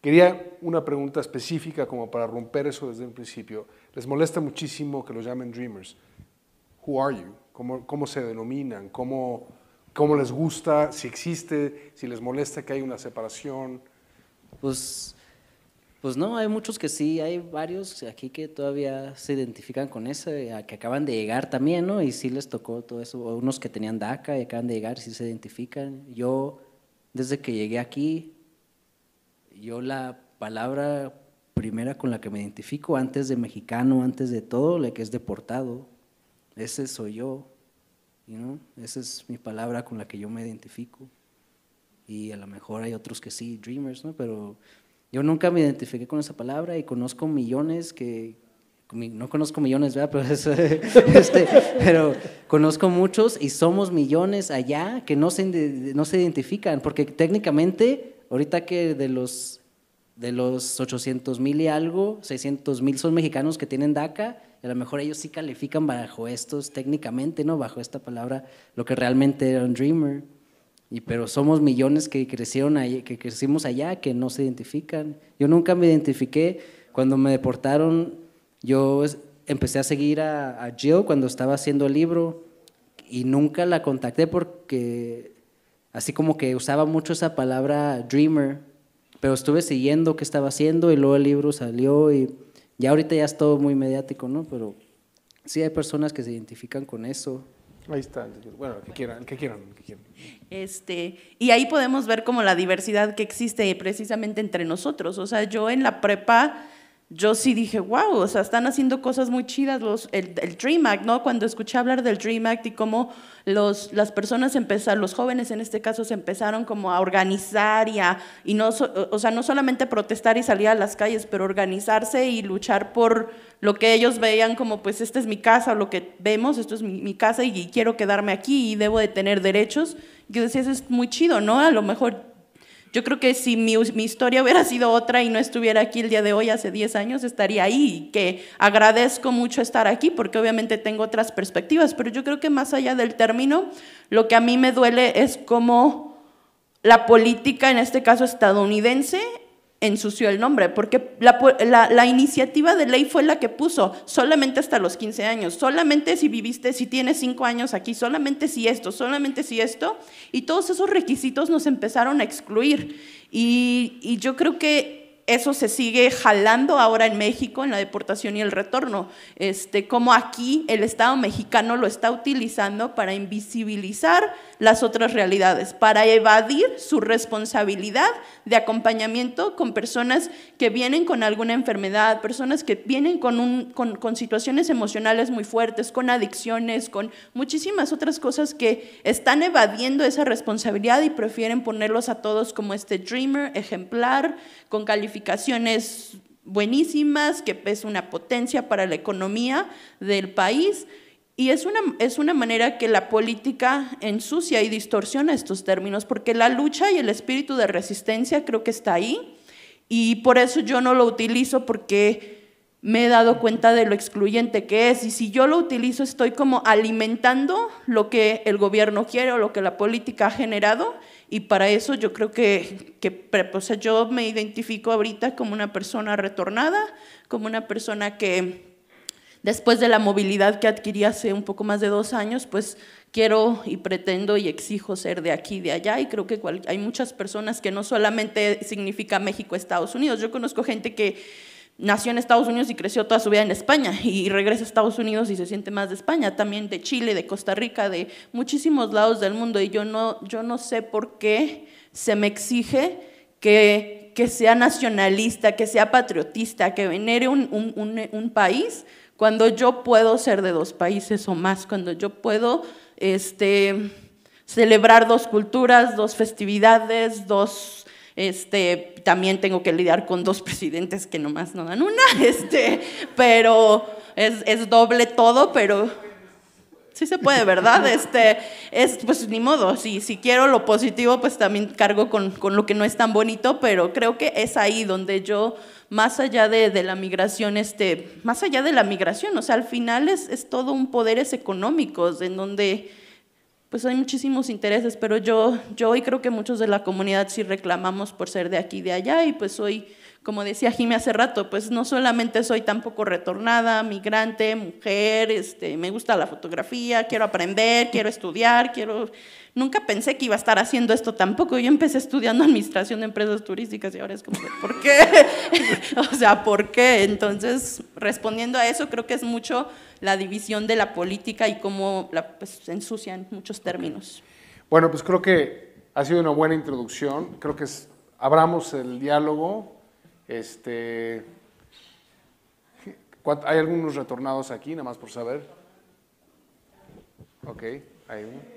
Quería una pregunta específica como para romper eso desde el principio. Les molesta muchísimo que los llamen dreamers. Who are you? ¿Cómo, cómo se denominan? ¿Cómo, cómo les gusta, si existe, si les molesta que hay una separación. Pues, pues no, hay muchos que sí, hay varios aquí que todavía se identifican con eso, que acaban de llegar también, ¿no? Y sí les tocó todo eso, o unos que tenían DACA y acaban de llegar, sí se identifican. Yo, desde que llegué aquí, yo la palabra primera con la que me identifico antes de mexicano, antes de todo, la que es deportado, ese soy yo. Esa es mi palabra con la que yo me identifico. Y a lo mejor hay otros que sí, dreamers, ¿no? Pero yo nunca me identifiqué con esa palabra y conozco millones que... No conozco millones, Pero, este, pero conozco muchos y somos millones allá que no se, no se identifican, porque técnicamente, ahorita que de los de los 800 mil y algo, 600 mil son mexicanos que tienen DACA, a lo mejor ellos sí califican bajo estos técnicamente, ¿no? Bajo esta palabra, lo que realmente era un dreamer. Y, pero somos millones que crecieron ahí que crecimos allá, que no se identifican. Yo nunca me identifiqué. Cuando me deportaron, yo empecé a seguir a, a cuando estaba haciendo el libro y nunca la contacté porque así como que usaba mucho esa palabra dreamer pero estuve siguiendo qué estaba haciendo y luego el libro salió y ya ahorita ya es todo muy mediático, ¿no? Pero sí hay personas que se identifican con eso. Ahí está, bueno, que quieran, que quieran, que quieran. Este, y ahí podemos ver como la diversidad que existe precisamente entre nosotros. O sea, yo en la prepa yo sí dije, wow, o sea, están haciendo cosas muy chidas, los, el, Dream Act, ¿no? Cuando escuché hablar del Dream Act y cómo los, las personas empezaron, los jóvenes en este caso, se empezaron como a organizar y a, y no, o sea, no solamente protestar y salir a las calles, pero organizarse y luchar por lo que ellos veían como, pues, esta es mi casa, lo que vemos, esto es mi, casa y, y quiero quedarme aquí y debo de tener derechos. Yo decía, eso es muy chido, ¿no? A lo mejor yo creo que si mi, historia hubiera sido otra y no estuviera aquí el día de hoy, hace 10 años, estaría ahí, que agradezco mucho estar aquí porque obviamente tengo otras perspectivas, pero yo creo que más allá del término, lo que a mí me duele es cómo la política, en este caso estadounidense, ensució el nombre, porque la, iniciativa de ley fue la que puso solamente hasta los 15 años, solamente si viviste, si tienes 5 años aquí, solamente si esto, solamente si esto, y todos esos requisitos nos empezaron a excluir. Y, yo creo que eso se sigue jalando ahora en México en la deportación y el retorno, este, como aquí el Estado mexicano lo está utilizando para invisibilizar las otras realidades, para evadir su responsabilidad de acompañamiento con personas que vienen con alguna enfermedad, personas que vienen con, situaciones emocionales muy fuertes, con adicciones, con muchísimas otras cosas que están evadiendo esa responsabilidad y prefieren ponerlos a todos como este dreamer ejemplar, con calificaciones buenísimas, que es una potencia para la economía del país y es una, es una manera que la política ensucia y distorsiona estos términos, porque la lucha y el espíritu de resistencia creo que está ahí, y por eso yo no lo utilizo porque me he dado cuenta de lo excluyente que es, y si yo lo utilizo estoy como alimentando lo que el gobierno quiere o lo que la política ha generado, y para eso yo creo que, que o sea, yo me identifico ahorita como una persona retornada, como una persona que después de la movilidad que adquirí hace un poco más de dos años, pues quiero y pretendo y exijo ser de aquí, de allá, y creo que hay muchas personas que no solamente significa México, Estados Unidos, yo conozco gente que nació en Estados Unidos y creció toda su vida en España y regresa a Estados Unidos y se siente más de España, también de Chile, de Costa Rica, de muchísimos lados del mundo, y yo no, yo no sé por qué se me exige que, que sea nacionalista, que sea patriotista, que venere un país cuando yo puedo ser de dos países o más, cuando yo puedo este, celebrar dos culturas, dos festividades, dos... Este, también tengo que lidiar con dos presidentes que nomás no dan una, este, pero es, doble todo, pero sí se puede, ¿verdad? Este, es, pues ni modo, si, quiero lo positivo, pues también cargo con lo que no es tan bonito, pero creo que es ahí donde yo más allá de, la migración, este, más allá de la migración, o sea, al final es, es todo un poderes económicos en donde pues hay muchísimos intereses, pero yo, yo creo que muchos de la comunidad sí reclamamos por ser de aquí y de allá, y pues soy, como decía Jimmy hace rato, pues no solamente soy tampoco retornada, migrante, mujer, este, me gusta la fotografía, quiero aprender, quiero estudiar, quiero Nunca pensé que iba a estar haciendo esto tampoco. Yo empecé estudiando administración de empresas turísticas y ahora es como, ¿por qué? o sea, ¿por qué? Entonces, respondiendo a eso, creo que es mucho la división de la política y cómo la pues, ensucia en muchos términos. Bueno, pues creo que ha sido una buena introducción. Creo que es, abramos el diálogo. Este, ¿Hay algunos retornados aquí, nada más por saber? Ok, hay uno.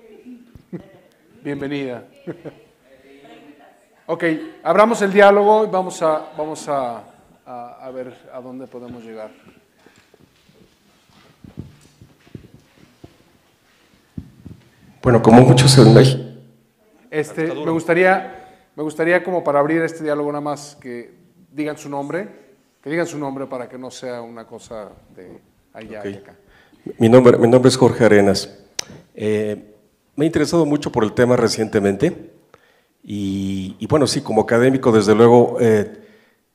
Bienvenida. ok, abramos el diálogo y vamos a, vamos a, ver a dónde podemos llegar. Bueno, como muchos se México. Este, me gustaría, me gustaría como para abrir este diálogo nada más que digan su nombre, que digan su nombre para que no sea una cosa de allá Mi nombre, mi nombre es Jorge Arenas. Eh, me he interesado mucho por el tema recientemente y, bueno, sí, como académico, desde luego, eh,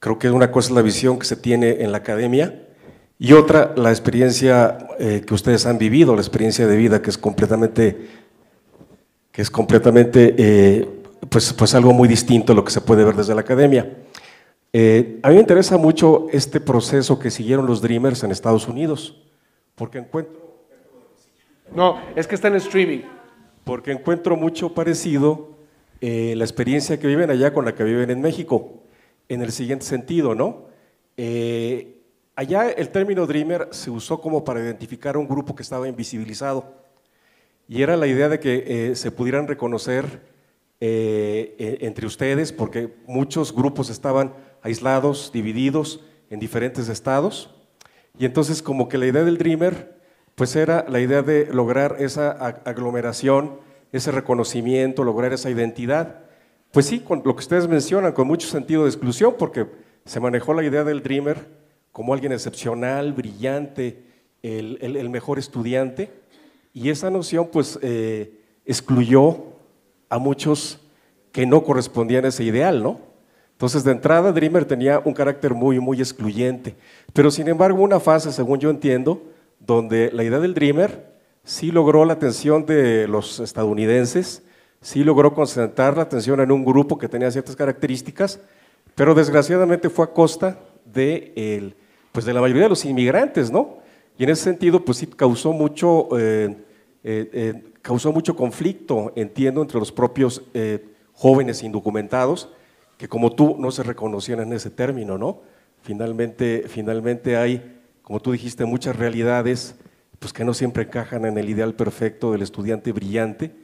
creo que una cosa es la visión que se tiene en la academia y otra la experiencia eh, que ustedes han vivido, la experiencia de vida que es completamente, que es completamente, eh, pues, pues algo muy distinto a lo que se puede ver desde la academia. a mí me interesa mucho este proceso que siguieron los Dreamers en Estados Unidos, porque encuentro... No, es que está en streaming porque encuentro mucho parecido eh, la experiencia que viven allá con la que viven en México, en el siguiente sentido, ¿no? Eh, allá el término Dreamer se usó como para identificar un grupo que estaba invisibilizado y era la idea de que eh, se pudieran reconocer e, entre ustedes porque muchos grupos estaban aislados, divididos en diferentes estados y entonces como que la idea del Dreamer pues era la idea de lograr esa aglomeración, ese reconocimiento, lograr esa identidad. Pues sí, con lo que ustedes mencionan, con mucho sentido de exclusión, porque se manejó la idea del Dreamer como alguien excepcional, brillante, el, mejor estudiante, y esa noción pues eh, excluyó a muchos que no correspondían a ese ideal, ¿no? Entonces, de entrada, Dreamer tenía un carácter muy, muy excluyente, pero sin embargo, una fase, según yo entiendo, donde la idea del Dreamer sí logró la atención de los estadounidenses, sí logró concentrar la atención en un grupo que tenía ciertas características, pero desgraciadamente fue a costa de, el, pues de la mayoría de los inmigrantes, ¿no? Y en ese sentido, pues sí causó mucho, eh, eh, eh, causó mucho conflicto, entiendo, entre los propios jóvenes indocumentados, que como tú no se reconocían en ese término, ¿no? Finalmente, finalmente hay como tú dijiste, muchas realidades pues, que no siempre encajan en el ideal perfecto del estudiante brillante,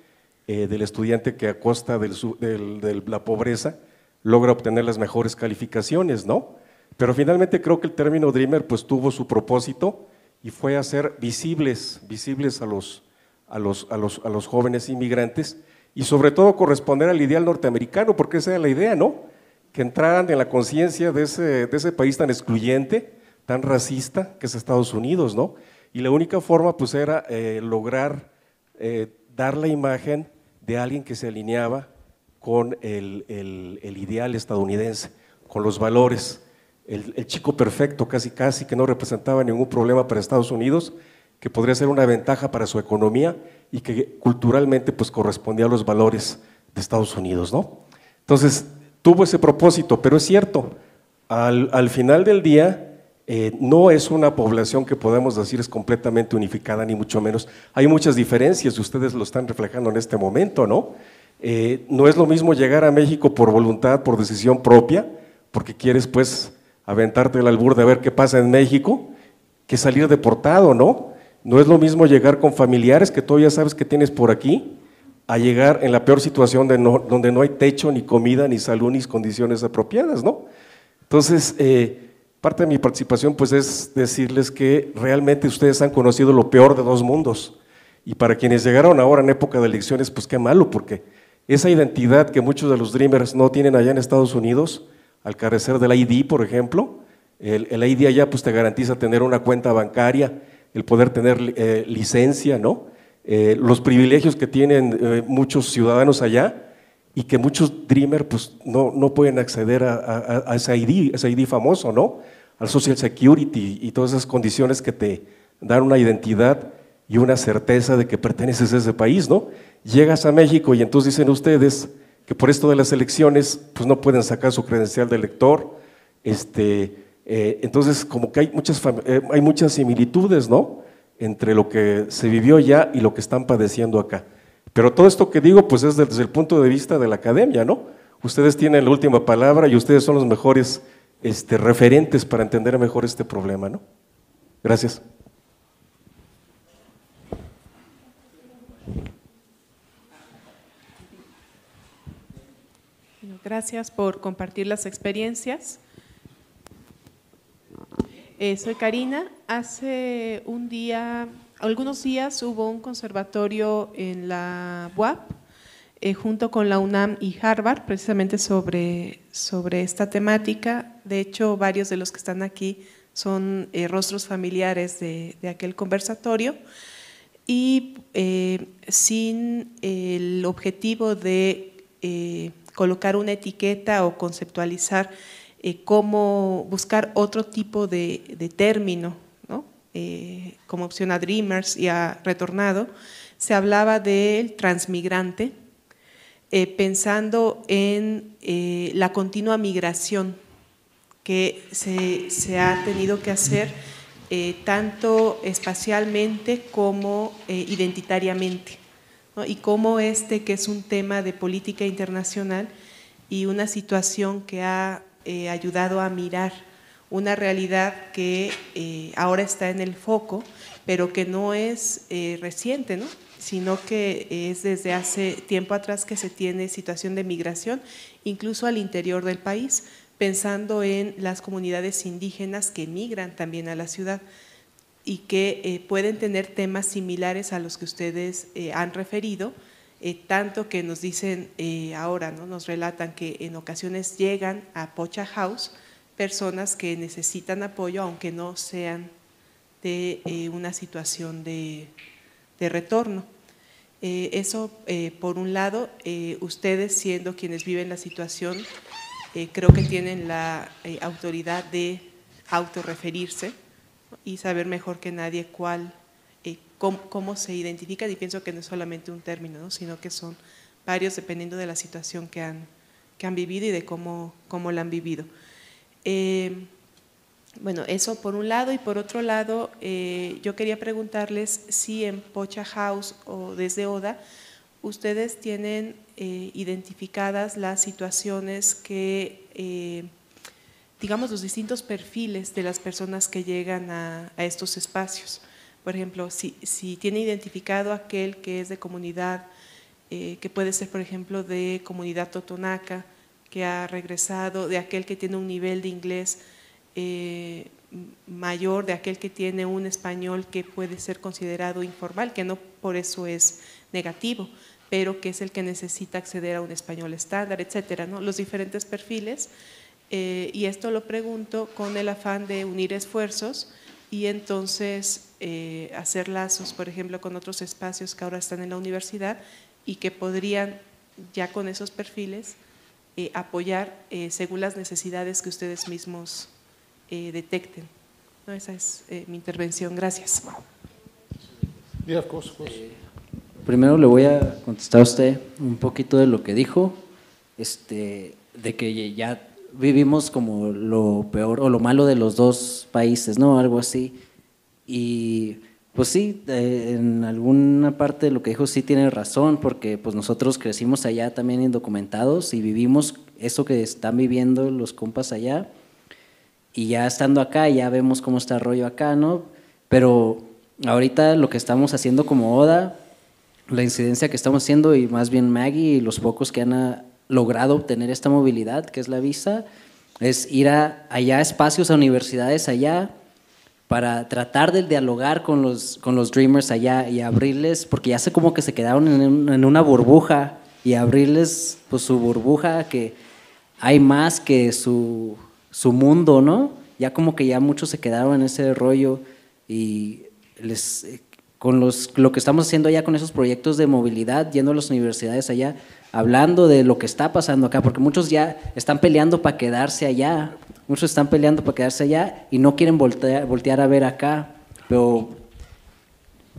eh, del estudiante que a costa de la pobreza logra obtener las mejores calificaciones, ¿no? Pero finalmente creo que el término Dreamer pues, tuvo su propósito y fue hacer visibles, visibles a los, jóvenes inmigrantes y sobre todo corresponder al ideal norteamericano, porque esa era la idea, ¿no? Que entraran en la conciencia de ese país tan excluyente, tan racista que es Estados Unidos, ¿no? Y la única forma pues era eh, lograr eh, dar la imagen de alguien que se alineaba con el, ideal estadounidense, con los valores, el, chico perfecto casi casi que no representaba ningún problema para Estados Unidos, que podría ser una ventaja para su economía y que culturalmente pues correspondía a los valores de Estados Unidos, ¿no? Entonces tuvo ese propósito, pero es cierto, al final del día eh, no es una población que podemos decir es completamente unificada, ni mucho menos. Hay muchas diferencias, ustedes lo están reflejando en este momento, ¿no? Eh, no es lo mismo llegar a México por voluntad, por decisión propia, porque quieres pues aventarte el albur de ver qué pasa en México, que salir deportado, ¿no? No es lo mismo llegar con familiares que todavía sabes que tienes por aquí, a llegar en la peor situación donde no hay techo, ni comida, ni salud, ni condiciones apropiadas, ¿no? Entonces, eh, Parte de mi participación pues es decirles que realmente ustedes han conocido lo peor de dos mundos. Y para quienes llegaron ahora en época de elecciones, pues qué malo, porque esa identidad que muchos de los Dreamers no tienen allá en Estados Unidos, al carecer del ID, por ejemplo, el, el ID allá pues te garantiza tener una cuenta bancaria, el poder tener eh, licencia, ¿no? Eh, los privilegios que tienen eh, muchos ciudadanos allá, y que muchos Dreamer pues, no, pueden acceder a, a, ese ID, ese ID famoso, ¿no? Al Social Security y todas esas condiciones que te dan una identidad y una certeza de que perteneces a ese país, ¿no? Llegas a México y entonces dicen ustedes que por esto de las elecciones, pues no pueden sacar su credencial de elector, este, eh, entonces como que hay muchas, eh, hay muchas similitudes, Entre lo que se vivió ya y lo que están padeciendo acá. Pero todo esto que digo, pues es desde el punto de vista de la academia, ¿no? Ustedes tienen la última palabra y ustedes son los mejores este, referentes para entender mejor este problema, ¿no? Gracias. Gracias por compartir las experiencias. Eh, soy Karina. Hace un día algunos días hubo un conservatorio en la UAP eh, junto con la UNAM y Harvard, precisamente sobre, sobre esta temática. De hecho, varios de los que están aquí son eh, rostros familiares de, aquel conversatorio. Y eh, sin el objetivo de colocar una etiqueta o conceptualizar cómo buscar otro tipo de término eh, como opción a Dreamers y a Retornado, se hablaba del transmigrante, eh, pensando en eh, la continua migración que se, ha tenido que hacer tanto espacialmente como identitariamente, y cómo este, que es un tema de política internacional y una situación que ha ayudado a mirar una realidad que eh, ahora está en el foco, pero que no es eh, reciente, sino que es desde hace tiempo atrás que se tiene situación de migración, incluso al interior del país, pensando en las comunidades indígenas que migran también a la ciudad y que eh, pueden tener temas similares a los que ustedes han referido, tanto que nos dicen ahora, ¿no? nos relatan que en ocasiones llegan a Pocha House personas que necesitan apoyo, aunque no sean de eh, una situación de, retorno. Eh, eso, eh, por un lado, ustedes siendo quienes viven la situación, creo que tienen la autoridad de autorreferirse y saber mejor que nadie cuál, cómo, se identifican, y pienso que no es solamente un término, sino que son varios dependiendo de la situación que han, vivido y de cómo, cómo la han vivido. Eh, bueno, eso por un lado y por otro lado, eh, yo quería preguntarles si en Pocha House o desde ODA ustedes tienen eh, identificadas las situaciones que, digamos, los distintos perfiles de las personas que llegan a, estos espacios. Por ejemplo, si, si, tiene identificado aquel que es de comunidad, que puede ser, por ejemplo, de comunidad totonaca, que ha regresado, de aquel que tiene un nivel de inglés eh, mayor, de aquel que tiene un español que puede ser considerado informal, que no por eso es negativo, pero que es el que necesita acceder a un español estándar, etcétera, los diferentes perfiles. Eh, y esto lo pregunto con el afán de unir esfuerzos y entonces eh, hacer lazos, por ejemplo, con otros espacios que ahora están en la universidad y que podrían, ya con esos perfiles, eh, apoyar eh, según las necesidades que ustedes mismos eh, detecten. esa es mi intervención. Gracias. primero le voy a contestar a usted un poquito de lo que dijo, este, de que ya vivimos como lo peor o lo malo de los dos países, ¿no? Algo así. Y pues sí, eh, en alguna parte de lo que dijo sí tiene razón, porque pues nosotros crecimos allá también indocumentados y vivimos eso que están viviendo los compas allá. Y ya estando acá, ya vemos cómo está el rollo acá, ¿no? Pero ahorita lo que estamos haciendo como Oda, la incidencia que estamos haciendo y más bien Maggie y los pocos que han ah, logrado obtener esta movilidad, que es la visa, es ir allá a espacios, a universidades allá, para tratar de dialogar con los, con los Dreamers allá y abrirles, porque ya sé como que se quedaron en, una burbuja y abrirles pues su burbuja que hay más que su, su mundo, ¿no? Ya como que ya muchos se quedaron en ese rollo y les, con los, lo que estamos haciendo allá con esos proyectos de movilidad, yendo a las universidades allá, hablando de lo que está pasando acá, porque muchos ya están peleando para quedarse allá Muchos están peleando para quedarse allá y no quieren voltear, voltear a ver acá, pero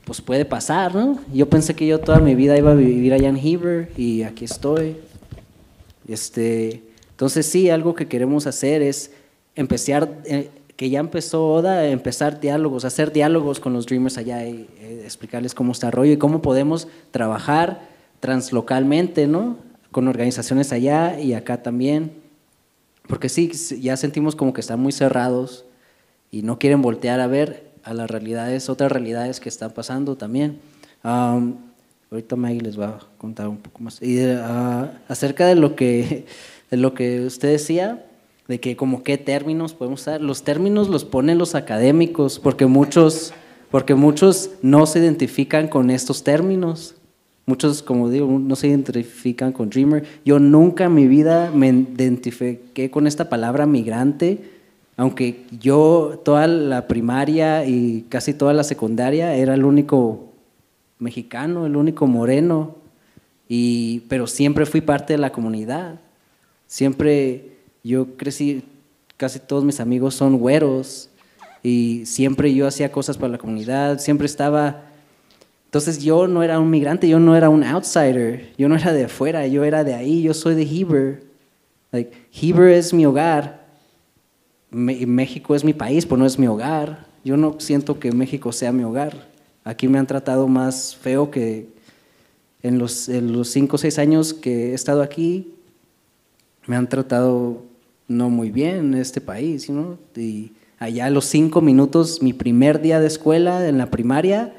pues puede pasar, ¿no? Yo pensé que yo toda mi vida iba a vivir allá en Heber y aquí estoy. Este, entonces sí, algo que queremos hacer es empezar, eh, que ya empezó Oda, empezar diálogos, hacer diálogos con los Dreamers allá y eh, explicarles cómo está el rollo y cómo podemos trabajar translocalmente, ¿no? Con organizaciones allá y acá también. Porque sí, ya sentimos como que están muy cerrados y no quieren voltear a ver a las realidades, otras realidades que están pasando también. ahorita Maggie les va a contar un poco más. Y ah, acerca de lo, que, lo que usted decía, de que como qué términos podemos usar, los términos los ponen los académicos, porque muchos, porque muchos no se identifican con estos términos, Muchos, como digo, no se identifican con Dreamer. Yo nunca en mi vida me identifiqué con esta palabra migrante, aunque yo toda la primaria y casi toda la secundaria era el único mexicano, el único moreno, y, pero siempre fui parte de la comunidad. Siempre yo crecí, casi todos mis amigos son güeros, y siempre yo hacía cosas para la comunidad, siempre estaba entonces yo no era un migrante, yo no era un outsider, yo no era de afuera, yo era de ahí, yo soy de Heber. Like, Heber es mi hogar, México es mi país, pero no es mi hogar. Yo no siento que México sea mi hogar. Aquí me han tratado más feo que en los, los cinco o seis años que he estado aquí, me han tratado no muy bien en este país, ¿no? Y allá a los cinco minutos, mi primer día de escuela en la primaria,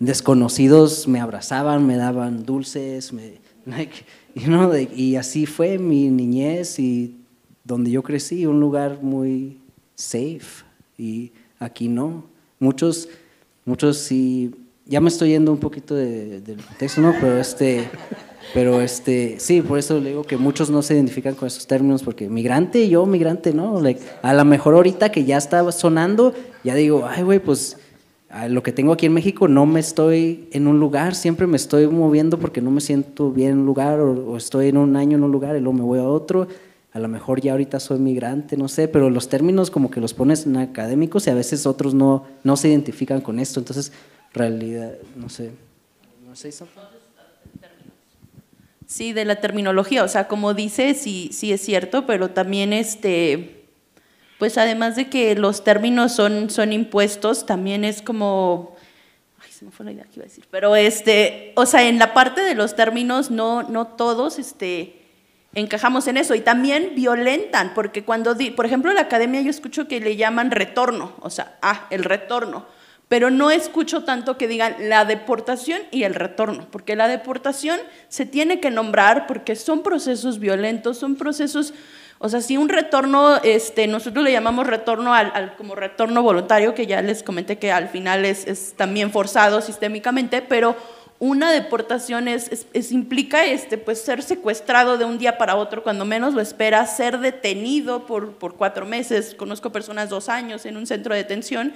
desconocidos me abrazaban, me daban dulces, me, y así fue mi niñez y donde yo crecí, un lugar muy safe y aquí no. Muchos, muchos sí, ya me estoy yendo un poquito del texto, ¿no? Pero este, pero este, sí, por eso le digo que muchos no se identifican con esos términos porque migrante, yo migrante, ¿no? a lo mejor ahorita que ya estaba sonando, ya digo, ay, güey, pues lo que tengo aquí en México, no me estoy en un lugar, siempre me estoy moviendo porque no me siento bien en un lugar o, estoy en un año en un lugar y luego me voy a otro. A lo mejor ya ahorita soy migrante, no sé, pero los términos como que los pones en académicos y a veces otros no, no se identifican con esto. Entonces, realidad, no sé. ¿No sé Sí, de la terminología, o sea, como dice, sí, sí es cierto, pero también este pues además de que los términos son, son impuestos, también es como, ay, se me fue la idea que iba a decir, pero este, o sea, en la parte de los términos no, no todos, este, encajamos en eso y también violentan, porque cuando, por ejemplo, en la academia yo escucho que le llaman retorno, o sea, ah, el retorno, pero no escucho tanto que digan la deportación y el retorno, porque la deportación se tiene que nombrar porque son procesos violentos, son procesos o sea, si un retorno, este, nosotros le llamamos retorno al, como retorno voluntario, que ya les comenté que al final es, también forzado sistémicamente, pero una deportación es, implica este, pues, ser secuestrado de un día para otro cuando menos lo espera, ser detenido por, por cuatro meses, conozco personas dos años en un centro de detención,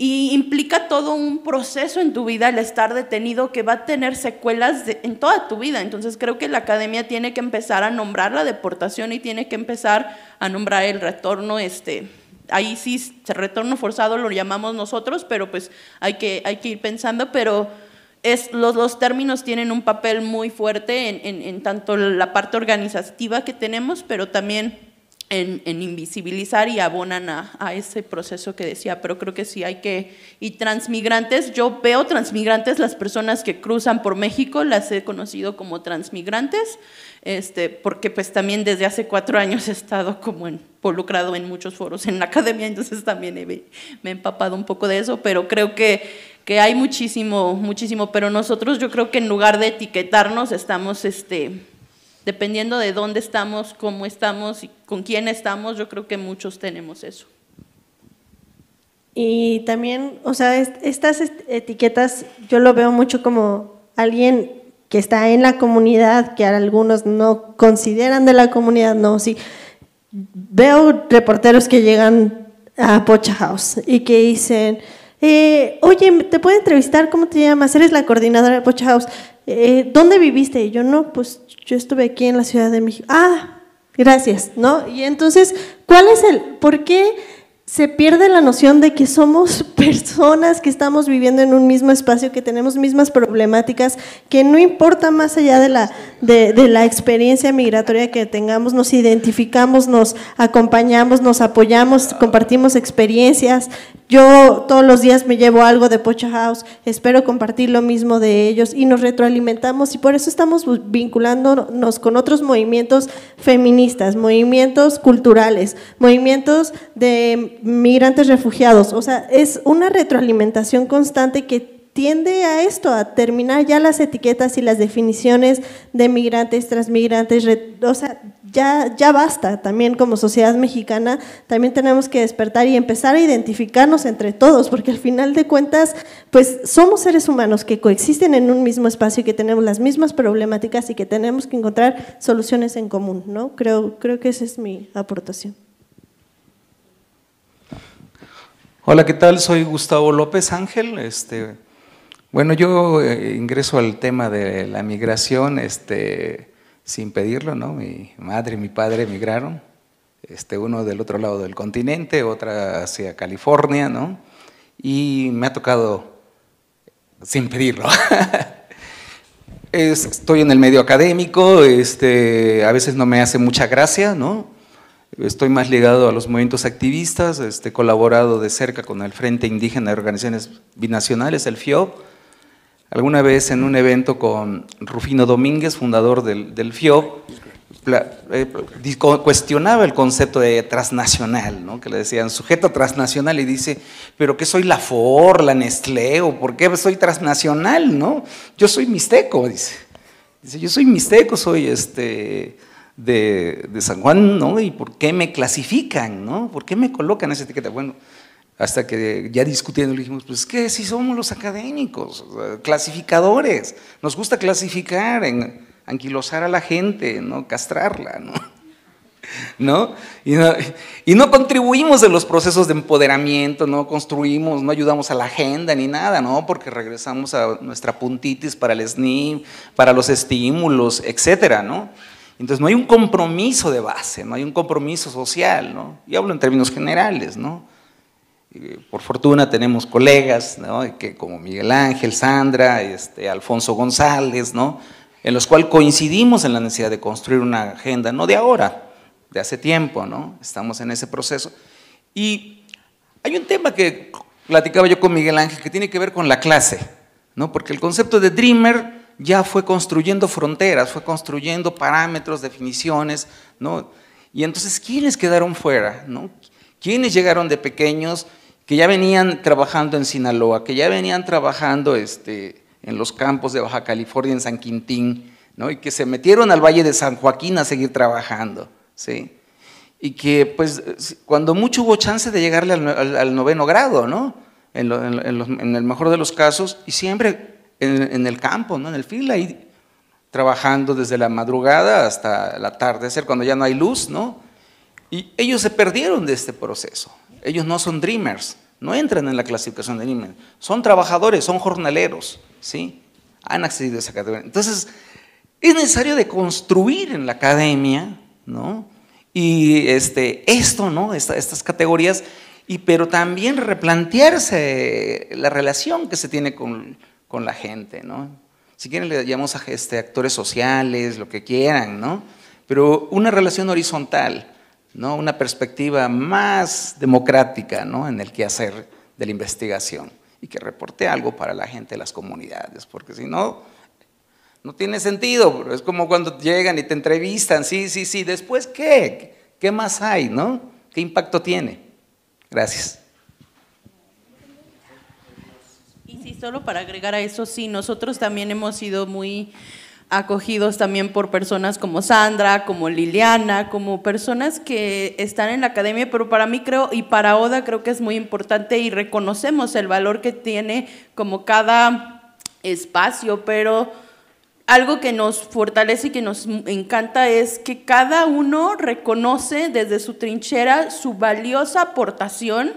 y implica todo un proceso en tu vida el estar detenido que va a tener secuelas en toda tu vida. Entonces creo que la academia tiene que empezar a nombrar la deportación y tiene que empezar a nombrar el retorno, este, ahí sí, retorno forzado lo llamamos nosotros, pero pues hay que, hay que ir pensando, pero es, los, los términos tienen un papel muy fuerte en, en tanto la parte organizativa que tenemos, pero también en, invisibilizar y abonan a, ese proceso que decía, pero creo que sí hay que, y transmigrantes, yo veo transmigrantes, las personas que cruzan por México, las he conocido como transmigrantes, este, porque pues también desde hace cuatro años he estado como involucrado en muchos foros en la academia, entonces también he, me he empapado un poco de eso, pero creo que, que hay muchísimo, muchísimo, pero nosotros yo creo que en lugar de etiquetarnos estamos, este, dependiendo de dónde estamos, cómo estamos y con quién estamos, yo creo que muchos tenemos eso. Y también, o sea, estas etiquetas yo lo veo mucho como alguien que está en la comunidad, que algunos no consideran de la comunidad, no, sí. Veo reporteros que llegan a Pocha House y que dicen, eh, oye, ¿te puedo entrevistar? ¿Cómo te llamas? Eres la coordinadora de Pocha House. Eh, ¿dónde viviste? Y yo, no, pues yo estuve aquí en la Ciudad de México. Ah, gracias, ¿no? Y entonces, ¿cuál es el, por qué? se pierde la noción de que somos personas que estamos viviendo en un mismo espacio, que tenemos mismas problemáticas, que no importa más allá de la, de, la experiencia migratoria que tengamos, nos identificamos, nos acompañamos, nos apoyamos, compartimos experiencias. Yo todos los días me llevo algo de Pocha House, espero compartir lo mismo de ellos y nos retroalimentamos y por eso estamos vinculándonos con otros movimientos feministas, movimientos culturales, movimientos de migrantes refugiados. O sea, es una retroalimentación constante que tiende a esto, a terminar ya las etiquetas y las definiciones de migrantes, transmigrantes, o sea, ya, ya basta. También como sociedad mexicana, también tenemos que despertar y empezar a identificarnos entre todos, porque al final de cuentas, pues somos seres humanos que coexisten en un mismo espacio y que tenemos las mismas problemáticas y que tenemos que encontrar soluciones en común, ¿no? Creo, creo que esa es mi aportación. Hola, ¿qué tal? Soy Gustavo López Ángel. Este, bueno, yo eh, ingreso al tema de la migración este, sin pedirlo, ¿no? Mi madre y mi padre emigraron, este, uno del otro lado del continente, otra hacia California, ¿no? Y me ha tocado sin pedirlo. Estoy en el medio académico, este, a veces no me hace mucha gracia, ¿no? Estoy más ligado a los movimientos activistas, este, colaborado de cerca con el Frente Indígena de Organizaciones Binacionales, el FIO. Alguna vez en un evento con Rufino Domínguez, fundador del, FIO, eh, cuestionaba el concepto de transnacional, que le decían sujeto transnacional y dice, pero ¿qué soy la FOR, la Nestlé, o por qué soy transnacional, ¿no? Yo soy mixteco, dice. Dice, yo soy mixteco, soy este de, San Juan, ¿no? ¿Y por qué me clasifican, ¿no? ¿Por qué me colocan esa etiqueta? Bueno, hasta que ya discutiendo le dijimos, pues que si somos los académicos, clasificadores, nos gusta clasificar, anquilosar a la gente, ¿no? Castrarla, ¿no? ¿No? Y, ¿no? contribuimos en los procesos de empoderamiento, no construimos, no ayudamos a la agenda ni nada, ¿no? Porque regresamos a nuestra puntitis para el SNIP, para los estímulos, etcétera, ¿no? Entonces no hay un compromiso de base, no hay un compromiso social, ¿no? Y hablo en términos generales, ¿no? Eh, por fortuna tenemos colegas, ¿no? Que como Miguel Ángel, Sandra, este, Alfonso González, ¿no? En los cuales coincidimos en la necesidad de construir una agenda, no de ahora, de hace tiempo, ¿no? Estamos en ese proceso. Y hay un tema que platicaba yo con Miguel Ángel que tiene que ver con la clase, ¿no? Porque el concepto de dreamer ya fue construyendo fronteras, fue construyendo parámetros, definiciones, ¿no? Y entonces, ¿quiénes quedaron fuera? ¿no? ¿Quiénes llegaron de pequeños que ya venían trabajando en Sinaloa, que ya venían trabajando este, en los campos de Baja California, en San Quintín, ¿no? y que se metieron al Valle de San Joaquín a seguir trabajando? ¿sí? Y que, pues, cuando mucho hubo chance de llegarle al, noveno grado, ¿no? en el mejor de los casos, y siempre en, el campo, ¿no? en el fila, ahí trabajando desde la madrugada hasta el atardecer, cuando ya no hay luz, ¿no? Y ellos se perdieron de este proceso. Ellos no son dreamers, no entran en la clasificación de dreamers. Son trabajadores, son jornaleros, ¿sí? Han accedido a esa categoría. Entonces, es necesario de construir en la academia, ¿no? Y este, esto, ¿no? estas categorías, y, pero también replantearse la relación que se tiene con, con la gente, ¿no? Si quieren le llamamos a este, actores sociales, lo que quieran, ¿no? Pero una relación horizontal, ¿no? Una perspectiva más democrática, ¿no? En el que hacer de la investigación y que reporte algo para la gente de las comunidades, porque si no, no tiene sentido, es como cuando llegan y te entrevistan, sí, sí, sí, después qué, qué más hay, ¿no? ¿Qué impacto tiene? Gracias. sí, solo para agregar a eso, sí, nosotros también hemos sido muy acogidos también por personas como Sandra, como Liliana, como personas que están en la academia, pero para mí creo y para Oda creo que es muy importante y reconocemos el valor que tiene como cada espacio, pero algo que nos fortalece y que nos encanta es que cada uno reconoce desde su trinchera su valiosa aportación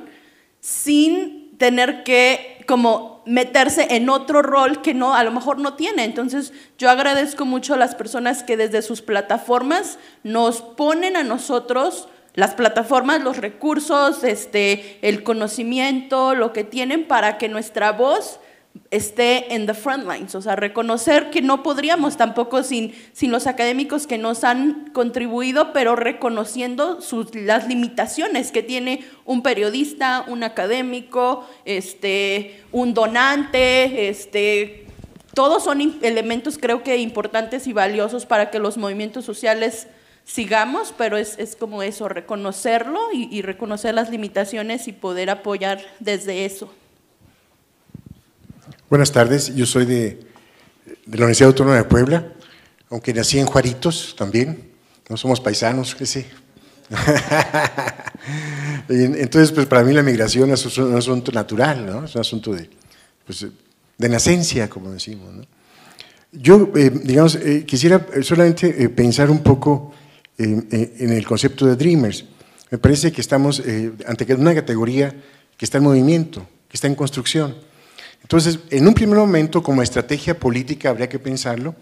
sin tener que como meterse en otro rol que no a lo mejor no tiene. Entonces, yo agradezco mucho a las personas que desde sus plataformas nos ponen a nosotros las plataformas, los recursos, este, el conocimiento, lo que tienen para que nuestra voz esté en the front lines, o sea, reconocer que no podríamos tampoco sin, los académicos que nos han contribuido, pero reconociendo las limitaciones que tiene un periodista, un académico, este, un donante, este, todos son elementos creo que importantes y valiosos para que los movimientos sociales sigamos, pero es, como eso, reconocerlo y reconocer las limitaciones y poder apoyar desde eso. Buenas tardes, yo soy de, la Universidad Autónoma de Puebla, aunque nací en Juaritos también, no somos paisanos, qué sé. Entonces, pues para mí la migración es un asunto natural, Es un asunto de, pues, de nacencia, como decimos, Yo, eh, digamos, eh, quisiera solamente eh, pensar un poco en el concepto de Dreamers. Me parece que estamos ante una categoría que está en movimiento, que está en construcción entonces, en un primer momento, como estrategia política, habría que pensarlo,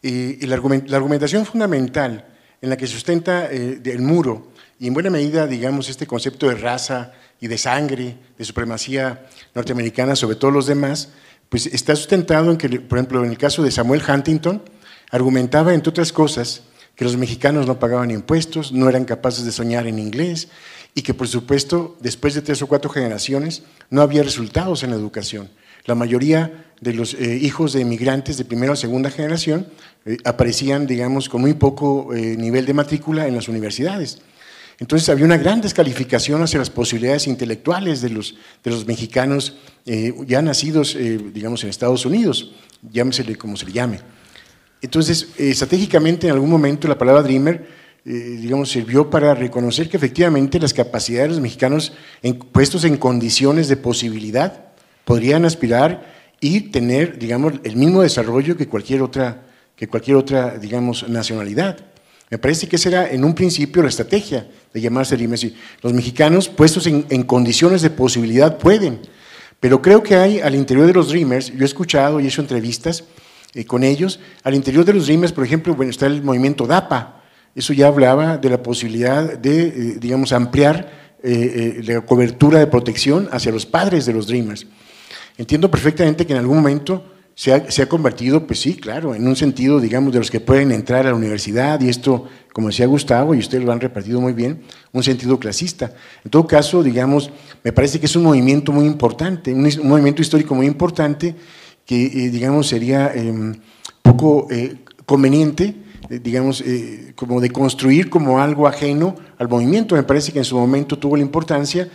y, la, argumentación fundamental en la que sustenta eh, el muro, y en buena medida, digamos, este concepto de raza y de sangre, de supremacía norteamericana sobre todos los demás, pues está sustentado en que, por ejemplo, en el caso de Samuel Huntington, argumentaba, entre otras cosas, que los mexicanos no pagaban impuestos, no eran capaces de soñar en inglés, y que por supuesto después de tres o cuatro generaciones no había resultados en la educación. La mayoría de los eh, hijos de inmigrantes de primera o segunda generación eh, aparecían, digamos, con muy poco eh, nivel de matrícula en las universidades. Entonces había una gran descalificación hacia las posibilidades intelectuales de los, de los mexicanos ya nacidos, digamos, en Estados Unidos, llámesele como se le llame. Entonces, estratégicamente en algún momento la palabra Dreamer eh, digamos, sirvió para reconocer que efectivamente las capacidades de los mexicanos en, puestos en condiciones de posibilidad podrían aspirar y tener, digamos, el mismo desarrollo que cualquier otra, que cualquier otra digamos, nacionalidad. Me parece que esa era en un principio la estrategia de llamarse el Los mexicanos puestos en, en, condiciones de posibilidad pueden, pero creo que hay al interior de los Dreamers, yo he escuchado y he hecho entrevistas eh, con ellos, al interior de los Dreamers, por ejemplo, bueno, está el movimiento DAPA, eso ya hablaba de la posibilidad de, eh, digamos, ampliar eh, eh, la cobertura de protección hacia los padres de los Dreamers. Entiendo perfectamente que en algún momento se ha, convertido, pues sí, claro, en un sentido, digamos, de los que pueden entrar a la universidad, y esto, como decía Gustavo, y ustedes lo han repartido muy bien, un sentido clasista. En todo caso, digamos, me parece que es un movimiento muy importante, un, movimiento histórico muy importante que, digamos, sería em, poco conveniente digamos, eh, como de construir como algo ajeno al movimiento. Me parece que en su momento tuvo la importancia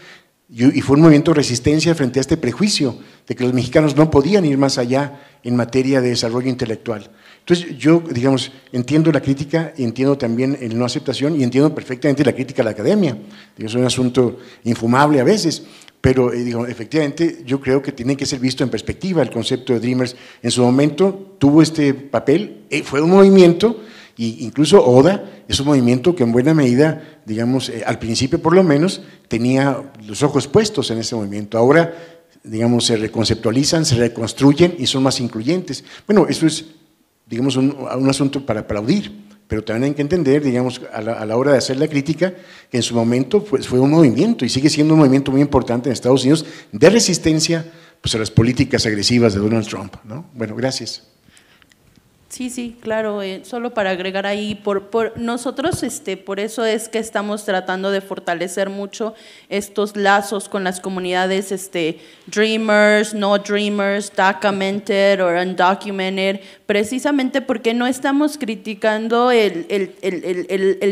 y, fue un movimiento de resistencia frente a este prejuicio de que los mexicanos no podían ir más allá en materia de desarrollo intelectual. Entonces yo, digamos, entiendo la crítica, entiendo también la no aceptación y entiendo perfectamente la crítica a la academia. Es un asunto infumable a veces, pero eh, digo, efectivamente yo creo que tiene que ser visto en perspectiva el concepto de Dreamers. En su momento tuvo este papel, eh, fue un movimiento y incluso Oda es un movimiento que en buena medida, digamos, eh, al principio por lo menos, tenía los ojos puestos en ese movimiento. Ahora, digamos, se reconceptualizan, se reconstruyen y son más incluyentes. Bueno, eso es, digamos, un, asunto para aplaudir pero también hay que entender, digamos, a la, hora de hacer la crítica, que en su momento pues, fue un movimiento y sigue siendo un movimiento muy importante en Estados Unidos de resistencia pues, a las políticas agresivas de Donald Trump. Bueno, gracias. Sí, sí, claro. Eh, solo para agregar ahí, por, por, nosotros, este, por eso es que estamos tratando de fortalecer mucho estos lazos con las comunidades, este, dreamers, no dreamers, documented or undocumented, precisamente porque no estamos criticando el,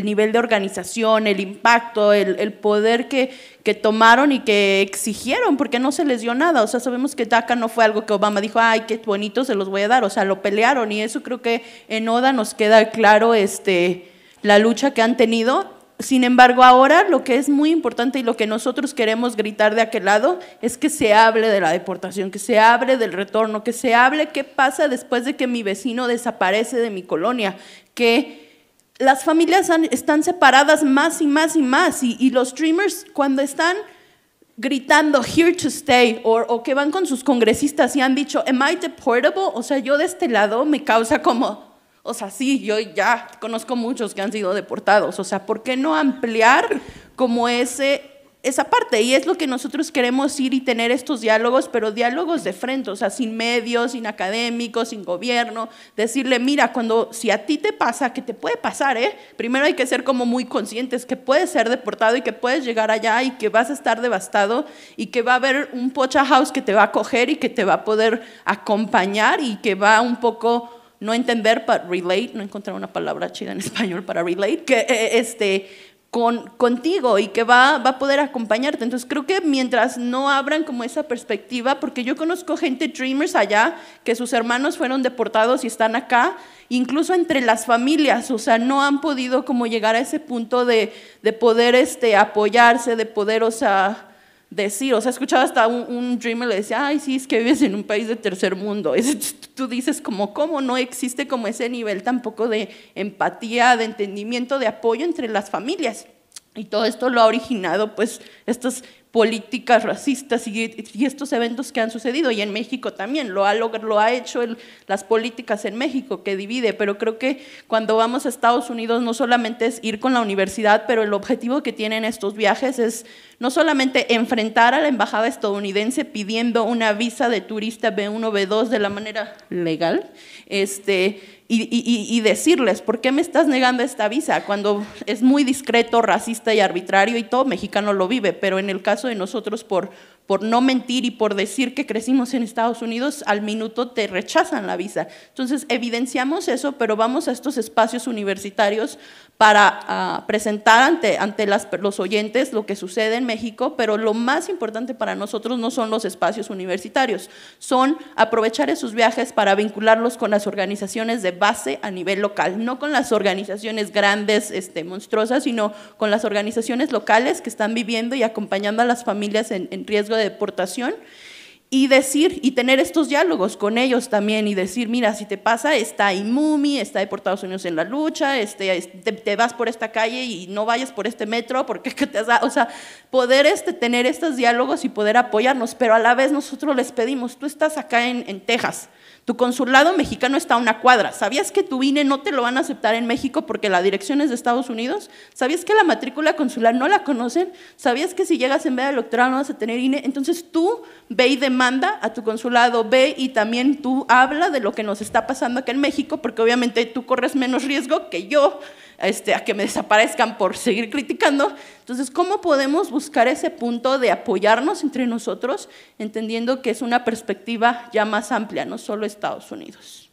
nivel de organización, el impacto, el, poder que, que tomaron y que exigieron, porque no se les dio nada. O sea, sabemos que DACA no fue algo que Obama dijo, ay, qué bonito, se los voy a dar. O sea, lo pelearon y eso creo que en ODA nos queda claro este, la lucha que han tenido sin embargo, ahora lo que es muy importante y lo que nosotros queremos gritar de aquel lado es que se hable de la deportación, que se hable del retorno, que se hable qué pasa después de que mi vecino desaparece de mi colonia, que las familias están separadas más y más y más y, y los streamers cuando están gritando here to stay o que van con sus congresistas y han dicho am I deportable, o sea, yo de este lado me causa como o sea, sí, yo ya conozco muchos que han sido deportados. O sea, ¿por qué no ampliar como ese, esa parte? Y es lo que nosotros queremos ir y tener estos diálogos, pero diálogos de frente, o sea, sin medios, sin académicos, sin gobierno. Decirle, mira, cuando si a ti te pasa, que te puede pasar, ¿eh? Primero hay que ser como muy conscientes que puedes ser deportado y que puedes llegar allá y que vas a estar devastado y que va a haber un pocha house que te va a coger y que te va a poder acompañar y que va un poco no entender, para relate, no encontrar una palabra chida en español para relate, que eh, eh, este, con, contigo y que va, va a poder acompañarte. Entonces creo que mientras no abran como esa perspectiva, porque yo conozco gente Dreamers allá, que sus hermanos fueron deportados y están acá, incluso entre las familias, o sea, no han podido como llegar a ese punto de, de poder este, apoyarse, de poder, o sea, decir, o sea, he escuchado hasta un, dreamer le decía, ay, sí, es que vives en un país de tercer mundo. tú dices como, ¿cómo no existe como ese nivel tampoco de empatía, de entendimiento, de apoyo entre las familias? Y todo esto lo ha originado pues estos políticas racistas y, estos eventos que han sucedido. Y en México también lo ha, lo ha hecho las políticas en México que divide, pero creo que cuando vamos a Estados Unidos no solamente es ir con la universidad, pero el objetivo que tienen estos viajes es no solamente enfrentar a la embajada estadounidense pidiendo una visa de turista B1, B2 de la manera legal, este, y, y, decirles, ¿por qué me estás negando esta visa? Cuando es muy discreto, racista y arbitrario y todo mexicano lo vive, pero en el caso de nosotros, por, por no mentir y por decir que crecimos en Estados Unidos, al minuto te rechazan la visa. Entonces, evidenciamos eso, pero vamos a estos espacios universitarios para ah, presentar ante, ante los oyentes lo que sucede en México, pero lo más importante para nosotros no son los espacios universitarios, son aprovechar esos viajes para vincularlos con las organizaciones de base a nivel local, no con las organizaciones grandes, este, monstruosas, sino con las organizaciones locales que están viviendo y acompañando a las familias en riesgo de deportación y decir y tener estos diálogos con ellos también y decir, mira, si te pasa, está Imumi, está Estados Unidos en la lucha, este, te, vas por esta calle y no vayas por este metro porque te o sea, poder este, tener estos diálogos y poder apoyarnos, pero a la vez nosotros les pedimos, tú estás acá en, en Texas, tu consulado mexicano está a una cuadra. ¿Sabías que tu INE no te lo van a aceptar en México porque la dirección es de Estados Unidos? ¿Sabías que la matrícula consular no la conocen? ¿Sabías que si llegas en vez de doctorado no vas a tener INE? Entonces tú ve y demanda a tu consulado, ve y también tú habla de lo que nos está pasando acá en México porque obviamente tú corres menos riesgo que yo este, a que me desaparezcan por seguir criticando. Entonces, ¿cómo podemos buscar ese punto de apoyarnos entre nosotros, entendiendo que es una perspectiva ya más amplia, no solo Estados Unidos?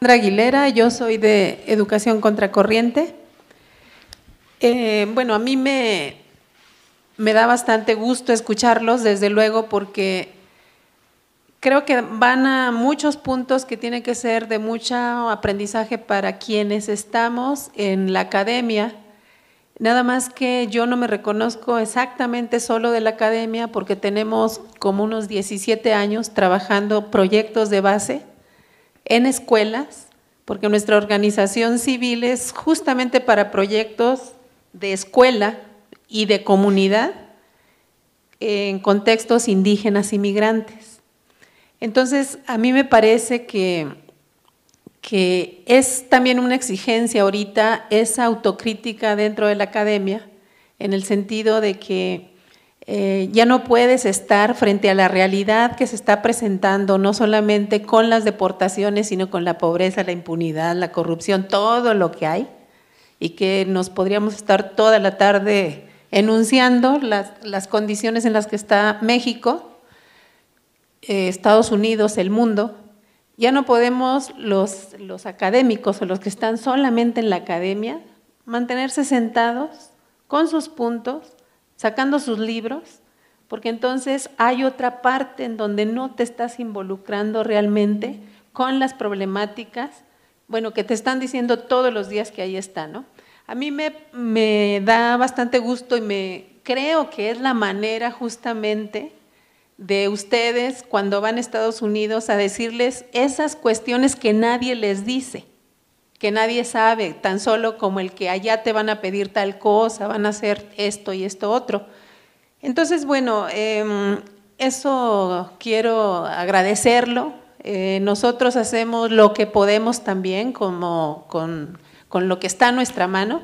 Sandra Aguilera, yo soy de Educación Contracorriente. Eh, bueno, a mí me, me da bastante gusto escucharlos, desde luego, porque creo que van a muchos puntos que tienen que ser de mucho aprendizaje para quienes estamos en la academia. Nada más que yo no me reconozco exactamente solo de la academia porque tenemos como unos 17 años trabajando proyectos de base en escuelas, porque nuestra organización civil es justamente para proyectos de escuela, y de comunidad en contextos indígenas y migrantes. Entonces, a mí me parece que, que es también una exigencia ahorita esa autocrítica dentro de la academia, en el sentido de que eh, ya no puedes estar frente a la realidad que se está presentando, no solamente con las deportaciones, sino con la pobreza, la impunidad, la corrupción, todo lo que hay, y que nos podríamos estar toda la tarde enunciando las, condiciones en las que está México, eh, Estados Unidos, el mundo. Ya no podemos los, los académicos o los que están solamente en la academia mantenerse sentados con sus puntos, sacando sus libros, porque entonces hay otra parte en donde no te estás involucrando realmente con las problemáticas, bueno, que te están diciendo todos los días que ahí está, ¿no? A mí me, da bastante gusto y me creo que es la manera justamente de ustedes cuando van a Estados Unidos a decirles esas cuestiones que nadie les dice, que nadie sabe, tan solo como el que allá te van a pedir tal cosa, van a hacer esto y esto otro. Entonces, bueno, em, eso quiero agradecerlo. Eh, nosotros hacemos lo que podemos también como, con con lo que está a nuestra mano,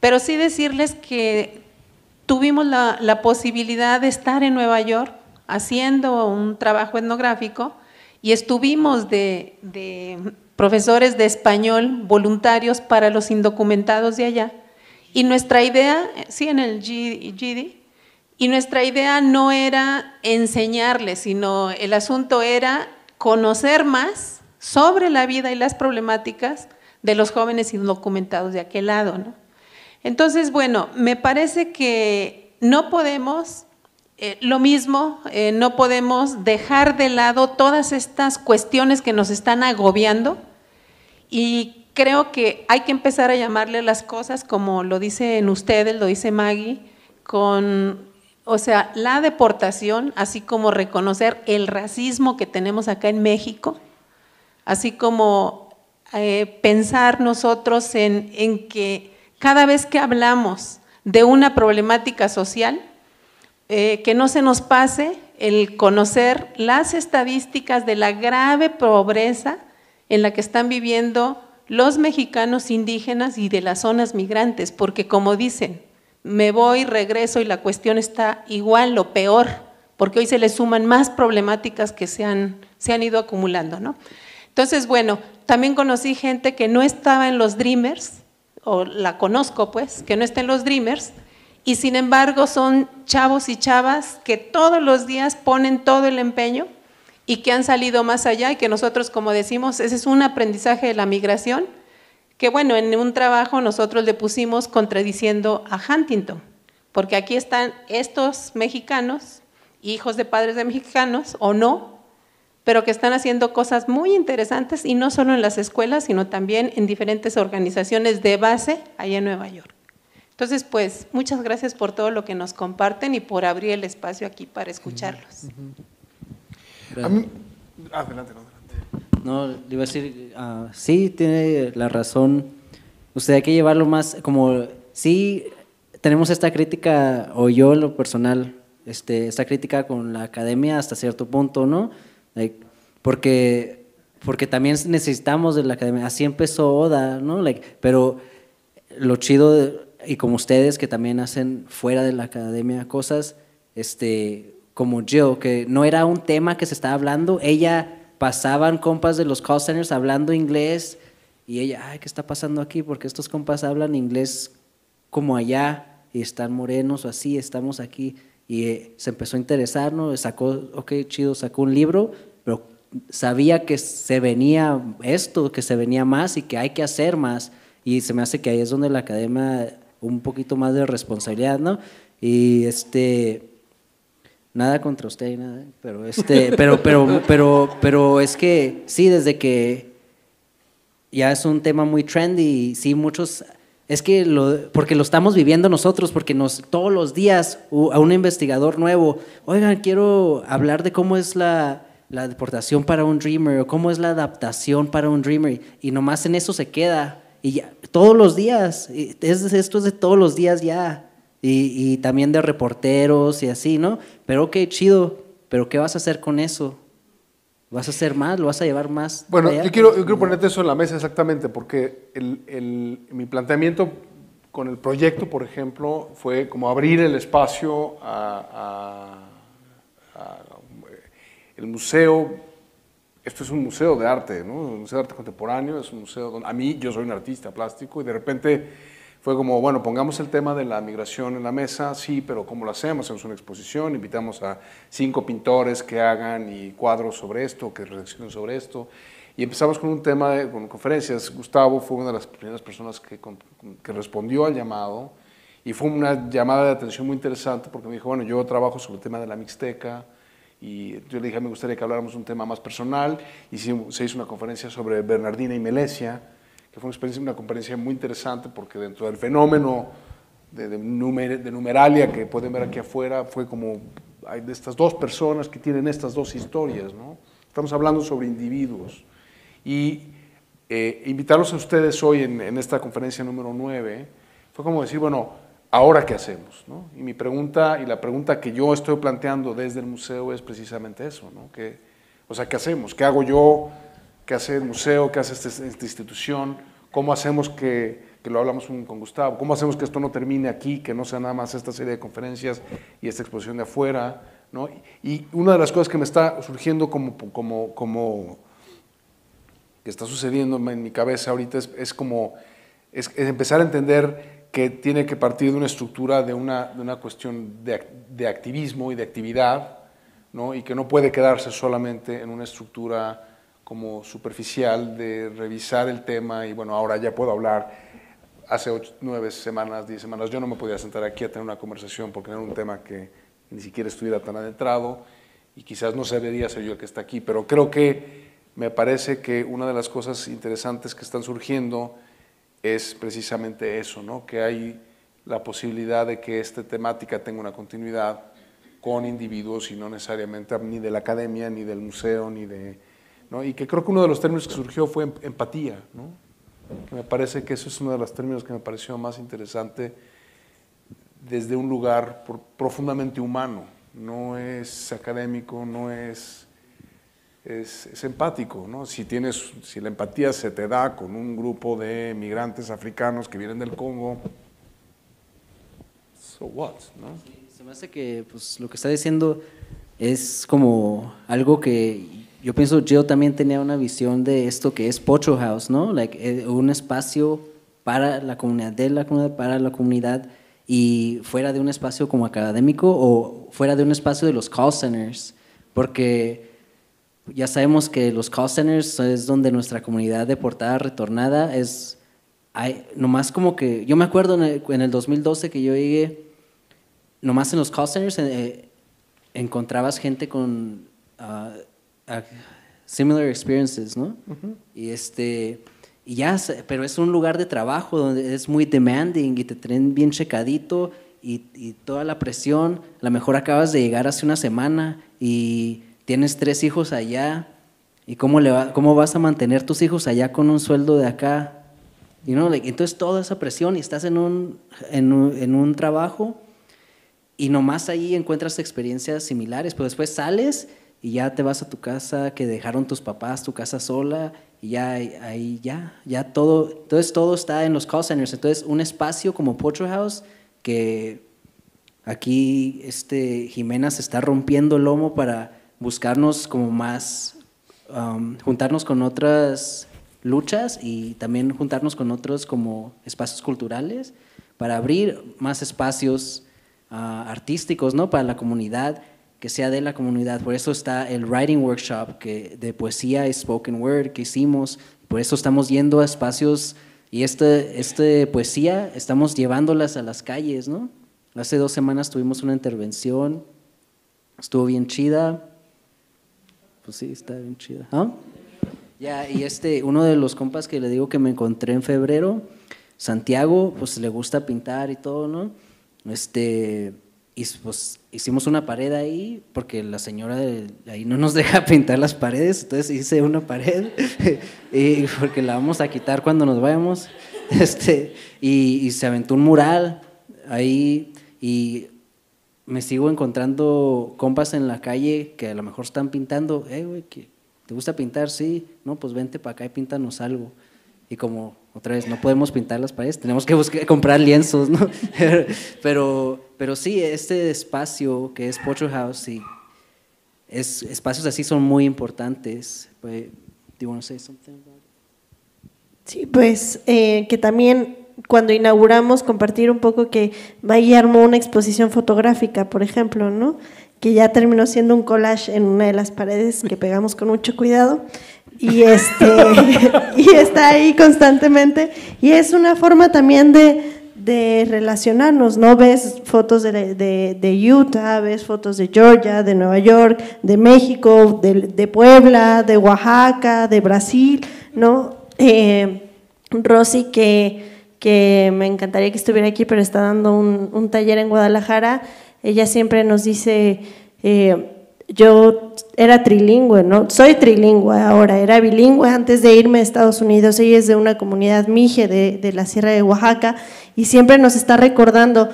pero sí decirles que tuvimos la, posibilidad de estar en Nueva York haciendo un trabajo etnográfico y estuvimos de, de profesores de español voluntarios para los indocumentados de allá. Y nuestra idea, sí, en el GD, y nuestra idea no era enseñarles, sino el asunto era conocer más sobre la vida y las problemáticas de los jóvenes indocumentados de aquel lado. ¿no? Entonces, bueno, me parece que no podemos, eh, lo mismo, eh, no podemos dejar de lado todas estas cuestiones que nos están agobiando y creo que hay que empezar a llamarle las cosas como lo dicen ustedes, lo dice Maggie, con, o sea, la deportación, así como reconocer el racismo que tenemos acá en México, así como eh, pensar nosotros en, que cada vez que hablamos de una problemática social, eh, que no se nos pase el conocer las estadísticas de la grave pobreza en la que están viviendo los mexicanos indígenas y de las zonas migrantes, porque como dicen, me voy, regreso y la cuestión está igual o peor, porque hoy se le suman más problemáticas que se han, se han ido acumulando. ¿no? Entonces, bueno, también conocí gente que no estaba en los Dreamers, o la conozco pues, que no está en los Dreamers, y sin embargo son chavos y chavas que todos los días ponen todo el empeño y que han salido más allá y que nosotros, como decimos, ese es un aprendizaje de la migración, que bueno, en un trabajo nosotros le pusimos contradiciendo a Huntington, porque aquí están estos mexicanos, hijos de padres de mexicanos o no, pero que están haciendo cosas muy interesantes y no solo en las escuelas, sino también en diferentes organizaciones de base allá en Nueva York. Entonces, pues muchas gracias por todo lo que nos comparten y por abrir el espacio aquí para escucharlos. adelante, adelante. No, iba a decir, ah, sí, tiene la razón. Usted hay que llevarlo más, como, sí, tenemos esta crítica, o yo lo personal, este, esta crítica con la academia hasta cierto punto, ¿no? porque, porque también necesitamos de la academia. Así empezó Oda, ¿no? pero lo chido, y como ustedes que también hacen fuera de la academia cosas, este, como yo, que no era un tema que se estaba hablando, ella pasaban compas de los call centers hablando inglés y ella, ay, ¿qué está pasando aquí? Porque estos compas hablan inglés como allá y están morenos o así, estamos aquí. Y eh, se empezó a interesar, ¿no? Sacó, ok, chido, sacó un libro sabía que se venía esto, que se venía más y que hay que hacer más. Y se me hace que ahí es donde la academia un poquito más de responsabilidad, ¿no? Y este nada contra usted y nada, ¿eh? pero este, pero, pero, pero, pero es que sí, desde que ya es un tema muy trendy y sí muchos es que lo, porque lo estamos viviendo nosotros, porque nos, todos los días a un investigador nuevo, oigan, quiero hablar de cómo es la, la deportación para un dreamer o cómo es la adaptación para un dreamer y nomás en eso se queda y ya, todos los días, es, esto es de todos los días ya y, y, también de reporteros y así, ¿no? Pero qué chido, pero ¿qué vas a hacer con eso? ¿Vas a hacer más? ¿Lo vas a llevar más? Bueno, yo quiero, yo quiero ponerte eso en la mesa exactamente porque el, mi planteamiento con el proyecto, por ejemplo, fue como abrir el espacio a el museo, esto es un museo de arte, Un museo de arte contemporáneo, es un museo donde, a mí, yo soy un artista plástico y de repente fue como, bueno, pongamos el tema de la migración en la mesa, sí, pero ¿cómo lo hacemos? Hacemos una exposición, invitamos a cinco pintores que hagan y cuadros sobre esto, que reaccionen sobre esto. Y empezamos con un tema, de, con conferencias. Gustavo fue una de las primeras personas que, que respondió al llamado y fue una llamada de atención muy interesante porque me dijo, bueno, yo trabajo sobre el tema de la Mixteca, y yo le dije, ah, me gustaría que habláramos un tema más personal, y se hizo una conferencia sobre Bernardina y Melesia, que fue una, experiencia, una conferencia muy interesante porque dentro del fenómeno de, de, de numeralia que pueden ver aquí afuera, fue como hay de estas dos personas que tienen estas dos historias, ¿no? Estamos hablando sobre individuos. Y eh, invitarlos a ustedes hoy en, en, esta conferencia número 9 fue como decir, bueno, ¿ahora qué hacemos? ¿no? Y mi pregunta, y la pregunta que yo estoy planteando desde el museo es precisamente eso, ¿no? o sea, ¿qué hacemos? ¿Qué hago yo? ¿Qué hace el museo? ¿Qué hace este, esta, institución? ¿Cómo hacemos que, que lo hablamos con Gustavo, cómo hacemos que esto no termine aquí, que no sea nada más esta serie de conferencias y esta exposición de afuera? ¿no? Y una de las cosas que me está surgiendo como, como, como que está sucediendo en mi cabeza ahorita es, es como es empezar a entender que tiene que partir de una estructura, de una, de una cuestión de, de, activismo y de actividad, ¿no? y que no puede quedarse solamente en una estructura como superficial de revisar el tema y bueno, ahora ya puedo hablar. Hace nueve semanas, diez semanas, yo no me podía sentar aquí a tener una conversación porque era un tema que ni siquiera estuviera tan adentrado y quizás no se debería ser yo el que está aquí, pero creo que me parece que una de las cosas interesantes que están surgiendo es precisamente eso, ¿no? que hay la posibilidad de que esta temática tenga una continuidad con individuos y no necesariamente ni de la academia, ni del museo, ni de... Y que creo que uno de los términos que surgió fue em-, empatía, que me parece que eso es uno de los términos que me pareció más interesante desde un lugar profundamente humano, no es académico, no es es, empático, ¿no? Si, tienes, si la empatía se te da con un grupo de migrantes africanos que vienen del Congo, so what, ¿no? se me hace que pues, lo que está diciendo es como algo que yo pienso, yo también tenía una visión de esto que es Pocho House, ¿no? Like, eh, un espacio para la comunidad, de la comunidad, para la comunidad, y fuera de un espacio como académico o fuera de un espacio de los call centers, porque ya sabemos que los call centers es donde nuestra comunidad deportada, retornada, es, hay, nomás como que, yo me acuerdo en el, 2012 que yo llegué, nomás en los call centers eh, eh, encontrabas gente con ah, ah, similar experiences, ¿no? Y este... Y ya, pero es un lugar de trabajo donde es muy demanding y te tienen bien checadito y, y toda la presión. A lo mejor acabas de llegar hace una semana y tienes tres hijos allá, ¿y cómo, le va, cómo vas a mantener tus hijos allá con un sueldo de acá? entonces toda esa presión y estás en un, en un, trabajo y nomás ahí encuentras experiencias similares, pero pues después sales y ya te vas a tu casa que dejaron tus papás, tu casa sola, y ya ahí ya, ya todo, entonces todo está en los call centers, entonces un espacio como Portrait House que aquí este Jimena se está rompiendo el lomo para buscarnos como más, um, juntarnos con otras luchas y también juntarnos con otros como espacios culturales para abrir más espacios uh, artísticos ¿no? para la comunidad, que sea de la comunidad. Por eso está el Writing Workshop que, de poesía y spoken word que hicimos. Por eso estamos yendo a espacios y esta este poesía estamos llevándolas a las calles. ¿no? Hace dos semanas tuvimos una intervención, estuvo bien chida pues sí, está bien chida. ¿ah? Ya, y este, uno de los compas que le digo que me encontré en febrero, Santiago, pues le gusta pintar y todo, ¿no? Este, y pues hicimos una pared ahí, porque la señora de ahí no nos deja pintar las paredes, entonces hice una pared, y porque la vamos a quitar cuando nos vayamos. Este, y, y se aventó un mural ahí, y me sigo encontrando compas en la calle que a lo mejor están pintando, eh, ¿te gusta pintar? Sí, no, pues vente para acá y píntanos algo. Y como, otra vez, no podemos pintar las paredes, tenemos que buscar, comprar lienzos, ¿no? pero, pero sí, este espacio que es Pocho House, y es, espacios así son muy importantes. Pues, sí, pues eh, que también cuando inauguramos compartir un poco que Maggie armó una exposición fotográfica, por ejemplo, ¿no? Que ya terminó siendo un collage en una de las paredes que pegamos con mucho cuidado y este y está ahí constantemente y es una forma también de, relacionarnos, ¿no? Ves fotos de, de, Utah, ves fotos de Georgia, de Nueva York, de México, de, Puebla, de Oaxaca, de Brasil, ¿no? Eh, Rosy que que me encantaría que estuviera aquí, pero está dando un, taller en Guadalajara. Ella siempre nos dice, eh, yo era trilingüe, ¿no? Soy trilingüe ahora, era bilingüe antes de irme a Estados Unidos. Ella es de una comunidad mije de, la Sierra de Oaxaca y siempre nos está recordando,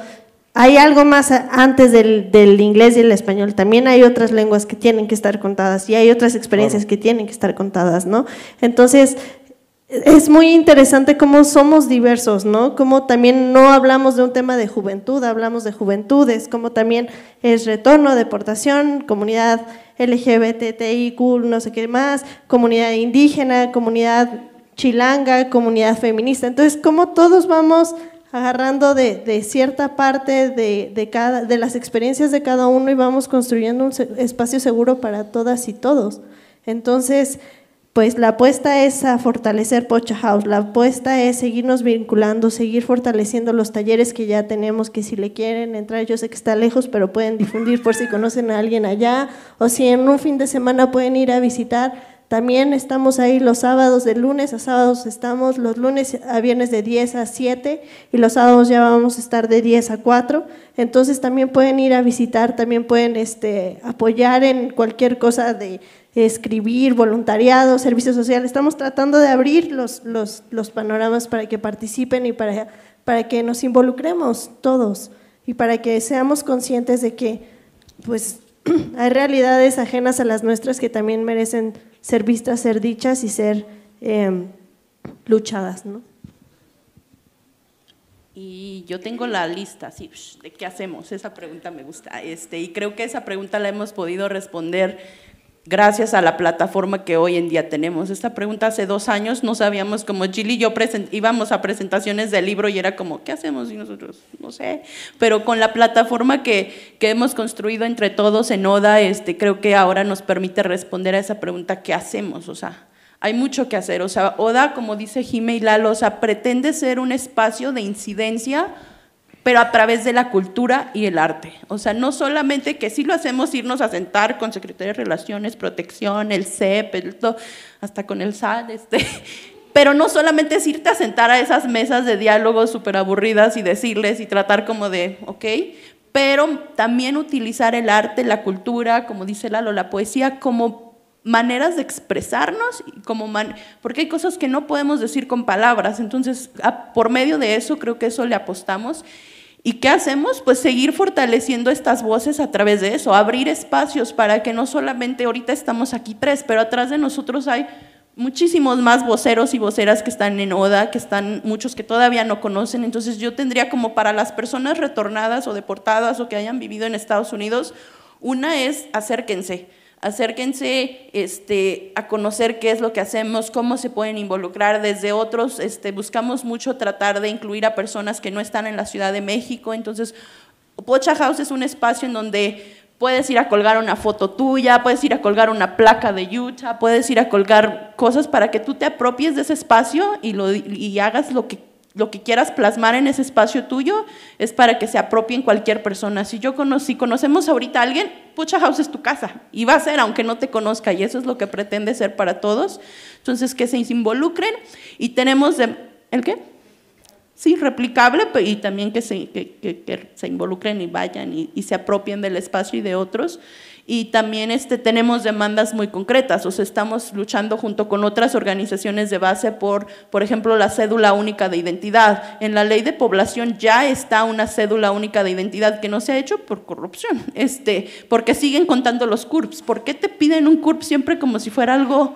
hay algo más antes del, del, inglés y el español. También hay otras lenguas que tienen que estar contadas y hay otras experiencias que tienen que estar contadas, ¿no? Entonces, es muy interesante cómo somos diversos, ¿no? Cómo también no hablamos de un tema de juventud, hablamos de juventudes, como también es retorno, deportación, comunidad LGBTIQ, no sé qué más, comunidad indígena, comunidad chilanga, comunidad feminista. Entonces, cómo todos vamos agarrando de, cierta parte de, cada, de las experiencias de cada uno y vamos construyendo un espacio seguro para todas y todos. Entonces, pues la apuesta es a fortalecer Pocha House, la apuesta es seguirnos vinculando, seguir fortaleciendo los talleres que ya tenemos, que si le quieren entrar, yo sé que está lejos, pero pueden difundir por si conocen a alguien allá, o si en un fin de semana pueden ir a visitar también estamos ahí los sábados, de lunes a sábados estamos, los lunes a viernes de 10 a 7 y los sábados ya vamos a estar de 10 a 4. Entonces también pueden ir a visitar, también pueden este, apoyar en cualquier cosa de, escribir, voluntariado, servicio social. Estamos tratando de abrir los, los, panoramas para que participen y para, para que nos involucremos todos y para que seamos conscientes de que pues, hay realidades ajenas a las nuestras que también merecen ser vistas, ser dichas y ser eh, luchadas, ¿no? Y yo tengo la lista, sí, de qué hacemos. Esa pregunta me gusta. Este, y creo que esa pregunta la hemos podido responder gracias a la plataforma que hoy en día tenemos. Esta pregunta hace dos años no sabíamos cómo Chile y yo íbamos a presentaciones del libro y era como, ¿qué hacemos? Y nosotros, no sé. Pero con la plataforma que, hemos construido entre todos en ODA, este, creo que ahora nos permite responder a esa pregunta, ¿qué hacemos? O sea, hay mucho que hacer. O sea, ODA, como dice Jime y Lalo, pretende ser un espacio de incidencia pero a través de la cultura y el arte. O sea, no solamente que sí lo hacemos irnos a sentar con Secretaría de Relaciones, Protección, el CEP, todo, hasta con el SAL, este, pero no solamente es irte a sentar a esas mesas de diálogo súper aburridas y decirles y tratar como de, ok, pero también utilizar el arte, la cultura, como dice Lalo, la poesía como maneras de expresarnos, como porque hay cosas que no podemos decir con palabras, entonces por medio de eso creo que eso le apostamos ¿Y qué hacemos? Pues seguir fortaleciendo estas voces a través de eso, abrir espacios para que no solamente ahorita estamos aquí tres, pero atrás de nosotros hay muchísimos más voceros y voceras que están en ODA, que están muchos que todavía no conocen. Entonces yo tendría como para las personas retornadas o deportadas o que hayan vivido en Estados Unidos, una es acérquense acérquense este, a conocer qué es lo que hacemos, cómo se pueden involucrar desde otros, este, buscamos mucho tratar de incluir a personas que no están en la Ciudad de México, entonces Pocha House es un espacio en donde puedes ir a colgar una foto tuya, puedes ir a colgar una placa de Utah, puedes ir a colgar cosas para que tú te apropies de ese espacio y, lo, y hagas lo que lo que quieras plasmar en ese espacio tuyo es para que se apropien cualquier persona. Si, yo si conocemos ahorita a alguien, Pucha House es tu casa y va a ser aunque no te conozca y eso es lo que pretende ser para todos. Entonces, que se involucren y tenemos ¿el qué? Sí, replicable y también que se, se involucren y vayan y, y se apropien del espacio y de otros y también este, tenemos demandas muy concretas, o sea, estamos luchando junto con otras organizaciones de base por, por ejemplo, la cédula única de identidad. En la ley de población ya está una cédula única de identidad que no se ha hecho por corrupción, este, porque siguen contando los CURPS. ¿Por qué te piden un CURP siempre como si fuera algo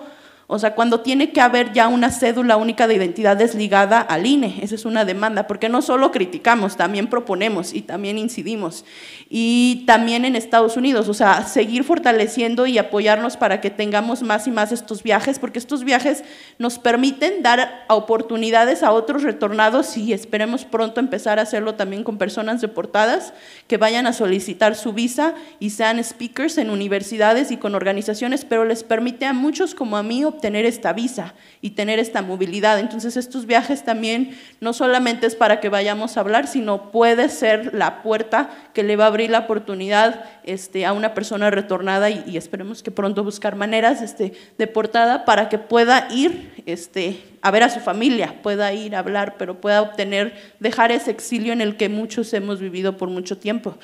o sea, cuando tiene que haber ya una cédula única de identidad desligada al INE, esa es una demanda, porque no solo criticamos, también proponemos y también incidimos. Y también en Estados Unidos, o sea, seguir fortaleciendo y apoyarnos para que tengamos más y más estos viajes, porque estos viajes nos permiten dar oportunidades a otros retornados y esperemos pronto empezar a hacerlo también con personas deportadas que vayan a solicitar su visa y sean speakers en universidades y con organizaciones, pero les permite a muchos como a mí tener esta visa y tener esta movilidad. Entonces estos viajes también no solamente es para que vayamos a hablar, sino puede ser la puerta que le va a abrir la oportunidad este, a una persona retornada y, esperemos que pronto buscar maneras este, de portada para que pueda ir este, a ver a su familia, pueda ir a hablar, pero pueda obtener, dejar ese exilio en el que muchos hemos vivido por mucho tiempo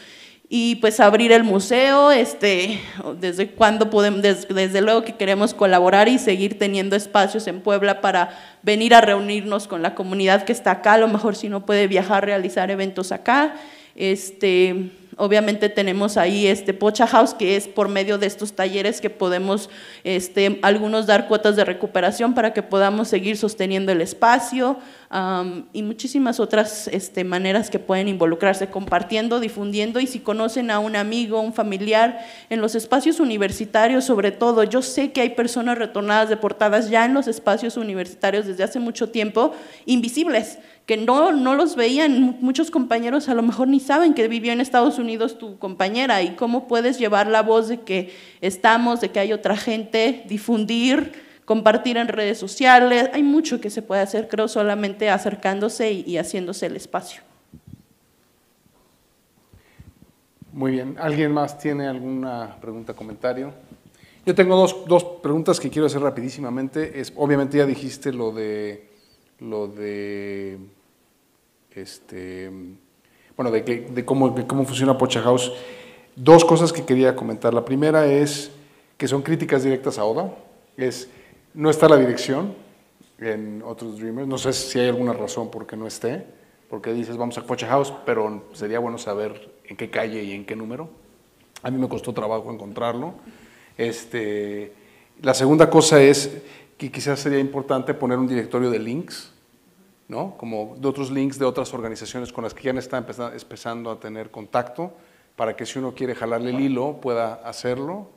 y pues abrir el museo, este, desde cuándo podemos, desde, luego que queremos colaborar y seguir teniendo espacios en Puebla para venir a reunirnos con la comunidad que está acá, a lo mejor si no puede viajar, realizar eventos acá, este, obviamente tenemos ahí este Pocha House, que es por medio de estos talleres que podemos este, algunos dar cuotas de recuperación para que podamos seguir sosteniendo el espacio, y muchísimas otras este, maneras que pueden involucrarse, compartiendo, difundiendo y si conocen a un amigo, un familiar, en los espacios universitarios sobre todo. Yo sé que hay personas retornadas deportadas ya en los espacios universitarios desde hace mucho tiempo, invisibles que no, no los veían, muchos compañeros a lo mejor ni saben que vivió en Estados Unidos tu compañera y cómo puedes llevar la voz de que estamos, de que hay otra gente, difundir, compartir en redes sociales, hay mucho que se puede hacer, creo, solamente acercándose y, haciéndose el espacio. Muy bien, ¿alguien más tiene alguna pregunta, comentario? Yo tengo dos, preguntas que quiero hacer rapidísimamente. Es, obviamente ya dijiste lo de lo de este bueno de, de cómo, cómo funciona Pocha House. Dos cosas que quería comentar. La primera es que son críticas directas a Oda. Es no está la dirección en otros Dreamers. No sé si hay alguna razón por qué no esté. Porque dices, vamos a Coche House, pero sería bueno saber en qué calle y en qué número. A mí me costó trabajo encontrarlo. Este, la segunda cosa es que quizás sería importante poner un directorio de links, ¿no? Como de otros links de otras organizaciones con las que ya están empezando a tener contacto, para que si uno quiere jalarle el hilo pueda hacerlo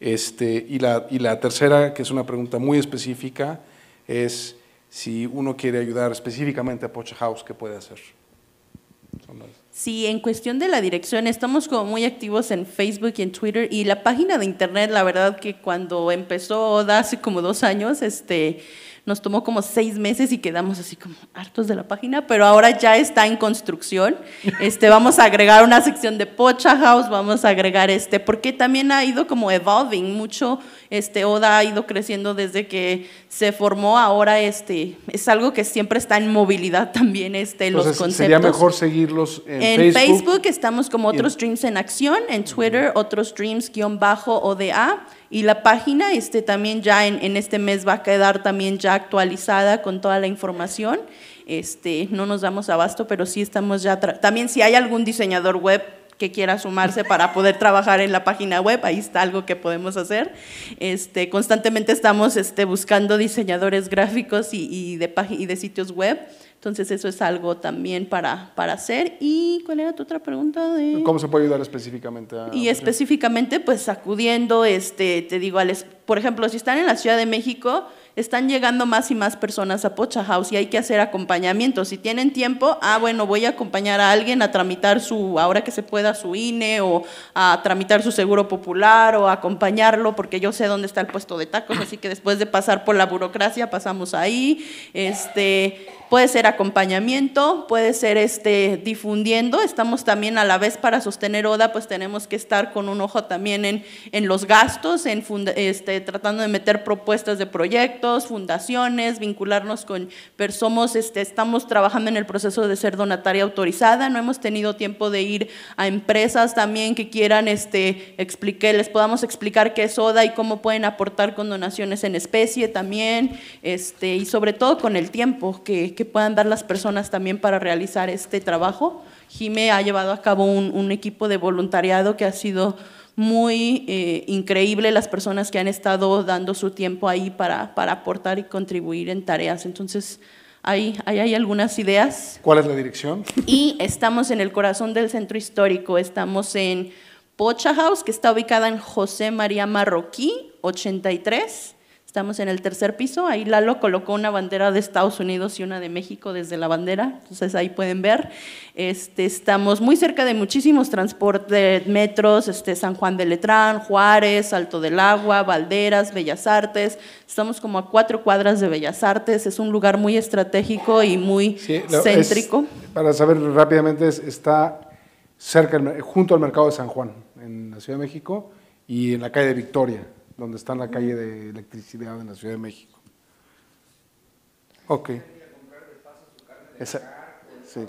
este, y, la, y la tercera, que es una pregunta muy específica, es si uno quiere ayudar específicamente a Pocha House, ¿qué puede hacer? Sí, en cuestión de la dirección, estamos como muy activos en Facebook y en Twitter y la página de internet, la verdad que cuando empezó hace como dos años, este, nos tomó como seis meses y quedamos así como hartos de la página, pero ahora ya está en construcción. Este, vamos a agregar una sección de Pocha House, vamos a agregar este, porque también ha ido como evolving mucho. Este, Oda ha ido creciendo desde que se formó, ahora este, es algo que siempre está en movilidad también este, los conceptos. Sería mejor seguirlos en, en Facebook. estamos como Otros Dreams en Acción, en Twitter, Otros Dreams-ODA y la página este, también ya en, este mes va a quedar también ya actualizada con toda la información. Este, no nos damos abasto, pero sí estamos ya... También si hay algún diseñador web que quiera sumarse para poder trabajar en la página web, ahí está algo que podemos hacer. Este, constantemente estamos este, buscando diseñadores gráficos y, y de sitios web. Entonces eso es algo también para, para hacer. ¿Y cuál era tu otra pregunta? ¿Cómo se puede ayudar específicamente? A... Y específicamente pues acudiendo, este, te digo, por ejemplo, si están en la Ciudad de México, están llegando más y más personas a Pocha House y hay que hacer acompañamiento. Si tienen tiempo, ah, bueno, voy a acompañar a alguien a tramitar su, ahora que se pueda, su INE o a tramitar su seguro popular o acompañarlo porque yo sé dónde está el puesto de tacos, así que después de pasar por la burocracia pasamos ahí. Este, puede ser acompañamiento, puede ser este, difundiendo, estamos también a la vez para sostener ODA, pues tenemos que estar con un ojo también en, en los gastos, en este, tratando de meter propuestas de proyectos, fundaciones, vincularnos con, pero somos, este, estamos trabajando en el proceso de ser donataria autorizada, no hemos tenido tiempo de ir a empresas también que quieran este, explique, les podamos explicar qué es ODA y cómo pueden aportar con donaciones en especie también, este, y sobre todo con el tiempo que que puedan dar las personas también para realizar este trabajo. Jime ha llevado a cabo un, equipo de voluntariado que ha sido muy eh, increíble las personas que han estado dando su tiempo ahí para, para aportar y contribuir en tareas. Entonces, ahí, hay algunas ideas. ¿Cuál es la dirección? Y estamos en el corazón del centro histórico, estamos en Pocha House, que está ubicada en José María Marroquí, 83. Estamos en el tercer piso, ahí Lalo colocó una bandera de Estados Unidos y una de México desde la bandera, entonces ahí pueden ver. Este, estamos muy cerca de muchísimos transportes, metros, este, San Juan de Letrán, Juárez, Alto del Agua, Valderas, Bellas Artes. Estamos como a cuatro cuadras de Bellas Artes, es un lugar muy estratégico y muy céntrico. para saber rápidamente, está cerca, junto al mercado de San Juan, en la Ciudad de México, y en la calle de Victoria donde está en la calle de electricidad en la Ciudad de México. Ok.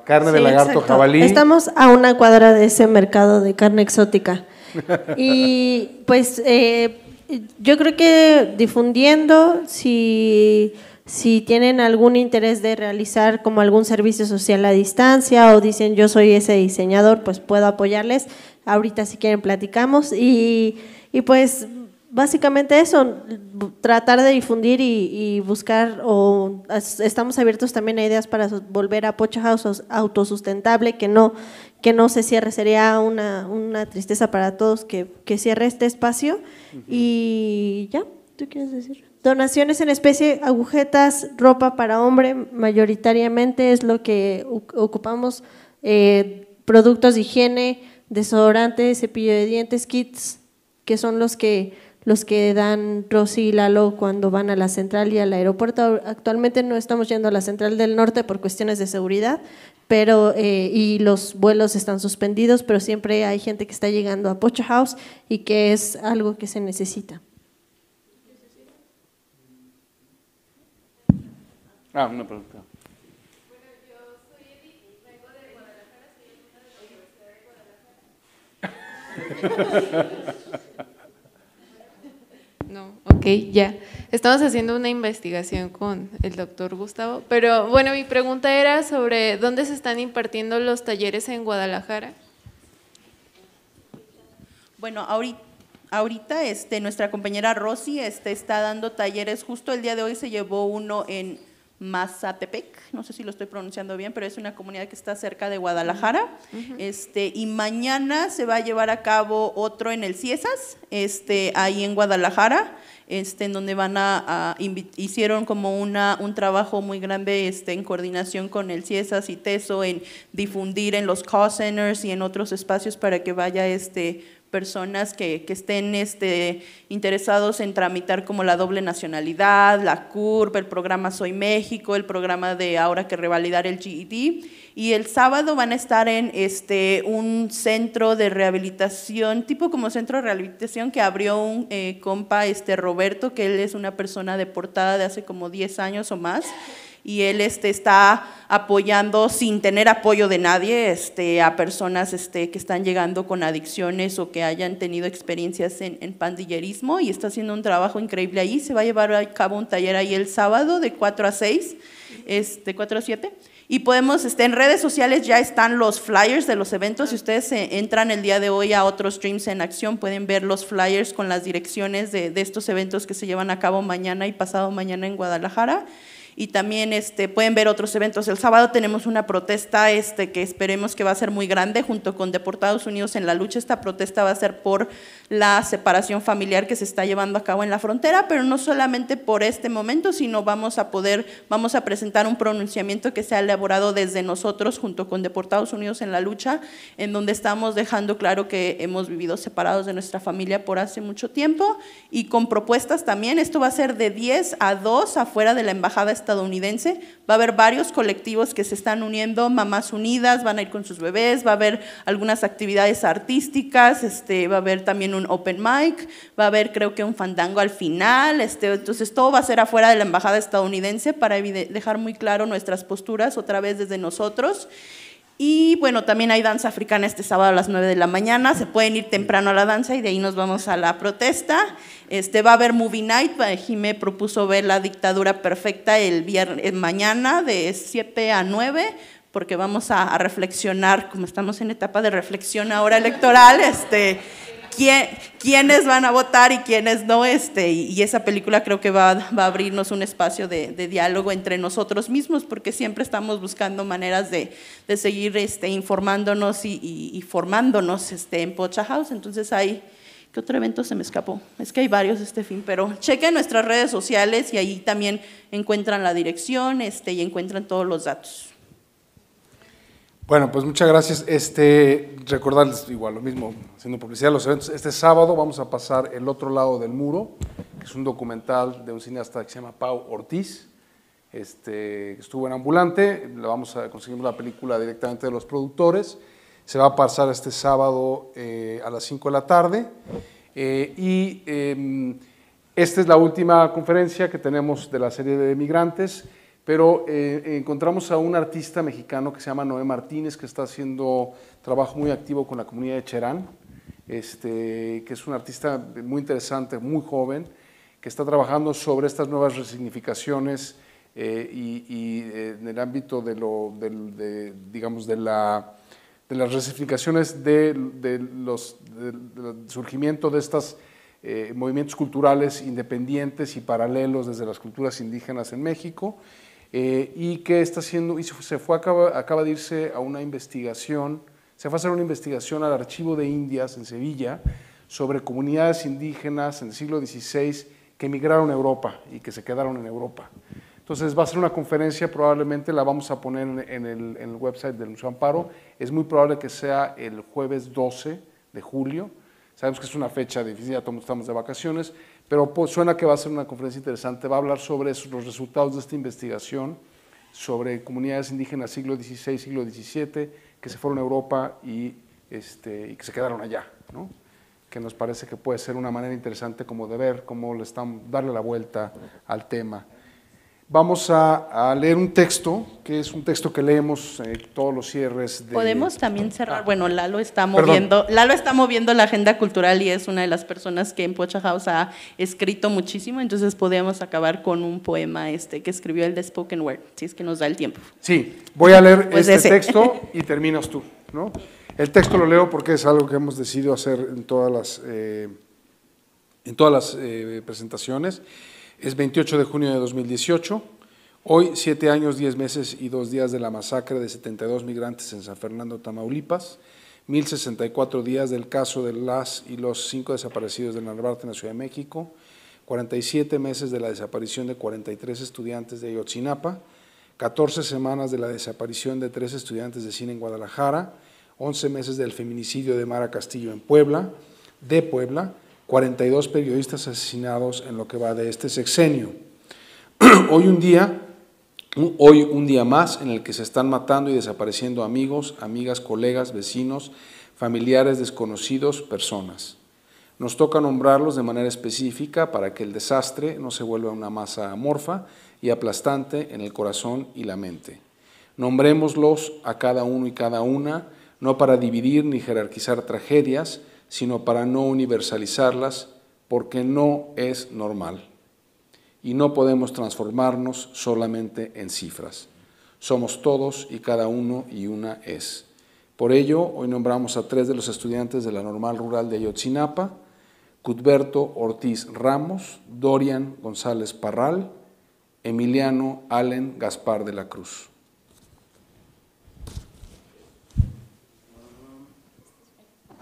carne de lagarto jabalí. Estamos a una cuadra de ese mercado de carne exótica. y pues eh, yo creo que difundiendo, si, si tienen algún interés de realizar como algún servicio social a distancia o dicen yo soy ese diseñador, pues puedo apoyarles. Ahorita si quieren platicamos y, y pues básicamente eso, tratar de difundir y, buscar, o estamos abiertos también a ideas para volver a Pocha House autosustentable, que no, que no se cierre, sería una, tristeza para todos que, cierre este espacio. Y ya, ¿tú quieres decir? Donaciones en especie, agujetas, ropa para hombre, mayoritariamente es lo que ocupamos, eh, productos de higiene, desodorantes, cepillo de dientes, kits, que son los que los que dan Rosy y Lalo cuando van a la central y al aeropuerto. Actualmente no estamos yendo a la central del norte por cuestiones de seguridad, pero eh, y los vuelos están suspendidos, pero siempre hay gente que está llegando a Pocha House y que es algo que se necesita. Ah, una pregunta. Bueno, yo soy vengo ya. Estamos haciendo una investigación con el doctor Gustavo, pero bueno, mi pregunta era sobre dónde se están impartiendo los talleres en Guadalajara. Bueno, ahorita, ahorita este, nuestra compañera Rosy este, está dando talleres, justo el día de hoy se llevó uno en Mazatepec, no sé si lo estoy pronunciando bien, pero es una comunidad que está cerca de Guadalajara. este, y mañana se va a llevar a cabo otro en el Ciesas, este, ahí en Guadalajara, este, en donde van a, hicieron como una, un trabajo muy grande este, en coordinación con el Ciesas y TESO en difundir en los call centers y en otros espacios para que vaya este personas que, que estén este, interesados en tramitar como la doble nacionalidad, la CURP, el programa Soy México, el programa de ahora que revalidar el GED. Y el sábado van a estar en este, un centro de rehabilitación, tipo como centro de rehabilitación que abrió un eh, compa este, Roberto, que él es una persona deportada de hace como 10 años o más y él este, está apoyando sin tener apoyo de nadie este, a personas este, que están llegando con adicciones o que hayan tenido experiencias en, pandillerismo y está haciendo un trabajo increíble ahí. Se va a llevar a cabo un taller ahí el sábado de 4 a 6, este, 4 a 7. Y podemos, este, en redes sociales ya están los flyers de los eventos. Si ustedes entran el día de hoy a otros streams en acción, pueden ver los flyers con las direcciones de, de estos eventos que se llevan a cabo mañana y pasado mañana en Guadalajara y también este, pueden ver otros eventos. El sábado tenemos una protesta este, que esperemos que va a ser muy grande junto con Deportados Unidos en la lucha. Esta protesta va a ser por la separación familiar que se está llevando a cabo en la frontera, pero no solamente por este momento, sino vamos a poder, vamos a presentar un pronunciamiento que se ha elaborado desde nosotros junto con Deportados Unidos en la lucha, en donde estamos dejando claro que hemos vivido separados de nuestra familia por hace mucho tiempo y con propuestas también. Esto va a ser de 10 a 2 afuera de la embajada estadounidense va a haber varios colectivos que se están uniendo, mamás unidas, van a ir con sus bebés, va a haber algunas actividades artísticas, este, va a haber también un open mic, va a haber creo que un fandango al final, este, entonces todo va a ser afuera de la embajada estadounidense para dejar muy claro nuestras posturas otra vez desde nosotros. Y bueno, también hay danza africana este sábado a las 9 de la mañana. Se pueden ir temprano a la danza y de ahí nos vamos a la protesta. Este, va a haber Movie Night. Pues, Jimé propuso ver la dictadura perfecta el viernes, eh, mañana de 7 a 9 porque vamos a, a, reflexionar, como estamos en etapa de reflexión ahora electoral, este, quiénes van a votar y quiénes no. Este, y, esa película creo que va, a abrirnos un espacio de, diálogo entre nosotros mismos, porque siempre estamos buscando maneras de, seguir este, informándonos y, formándonos este, en Pocha House. Entonces hay, ¿Qué otro evento se me escapó? Es que hay varios este fin, pero chequen nuestras redes sociales y ahí también encuentran la dirección este, y encuentran todos los datos. Bueno, pues muchas gracias. Este, recordarles igual lo mismo, haciendo publicidad de los eventos. Este sábado vamos a pasar El otro lado del muro, que es un documental de un cineasta que se llama Pau Ortiz. Este, estuvo en Ambulante, conseguimos vamos a conseguir la película directamente de los productores. Se va a pasar este sábado eh, a las 5 de la tarde. Eh, y em, esta es la última conferencia que tenemos de la serie de migrantes. Pero eh, encontramos a un artista mexicano que se llama Noé Martínez, que está haciendo trabajo muy activo con la comunidad de Cherán, este, que es un artista muy interesante, muy joven, que está trabajando sobre estas nuevas resignificaciones eh, y, eh, en el ámbito de, las resignificaciones de, los, del surgimiento de estos movimientos culturales independientes y paralelos desde las culturas indígenas en México eh, y que está haciendo, y se fue, acaba, acaba de irse a una investigación, se va a hacer una investigación al Archivo de Indias en Sevilla sobre comunidades indígenas en el siglo XVI que emigraron a Europa y que se quedaron en Europa. Entonces va a ser una conferencia, probablemente la vamos a poner en el, en el website del Museo Amparo. Es muy probable que sea el jueves 12 de julio. Sabemos que es una fecha difícil, ya todos estamos de vacaciones. Pero suena que va a ser una conferencia interesante. Va a hablar sobre los resultados de esta investigación, sobre comunidades indígenas siglo XVI, siglo XVII, que se fueron a Europa y, este, y que se quedaron allá, ¿no? que nos parece que puede ser una manera interesante como de ver cómo le están, darle la vuelta al tema. Vamos a, leer un texto, que es un texto que leemos eh, todos los cierres. Podemos también cerrar. Ah. bueno, Lalo está moviendo, está moviendo la agenda cultural y es una de las personas que en Pocha House ha escrito muchísimo. Entonces podemos acabar con un poema este que escribió el de Spoken Word, si es que nos da el tiempo. Sí, voy a leer pues este texto y terminas tú, ¿no? El texto lo leo porque es algo que hemos decidido hacer en todas las, eh, en todas eh, presentaciones. Es 28 de junio de 2018. Hoy, siete años, diez meses y dos días de la masacre de 72 migrantes en San Fernando, Tamaulipas. 1064 días del caso de las y los cinco desaparecidos del Narvarte en la Ciudad de México. 47 meses de la desaparición de 43 estudiantes de Ayotzinapa. 14 semanas de la desaparición de tres estudiantes de cine en Guadalajara. 11 meses del feminicidio de Mara Castillo en Puebla, de Puebla. 42 periodistas asesinados en lo que va de este sexenio. Hoy un día, hoy un día más en el que se están matando y desapareciendo amigos, amigas, colegas, vecinos, familiares, desconocidos, personas. Nos toca nombrarlos de manera específica para que el desastre no se vuelva una masa amorfa y aplastante en el corazón y la mente. Nombrémoslos a cada uno y cada una, no para dividir ni jerarquizar tragedias, sino para no universalizarlas porque no es normal. Y no podemos transformarnos solamente en cifras. Somos todos y cada uno y una es. Por ello, hoy nombramos a tres de los estudiantes de la Normal Rural de Ayotzinapa, Cudberto Ortiz Ramos, Dorian González Parral, Emiliano Allen Gaspar de la Cruz.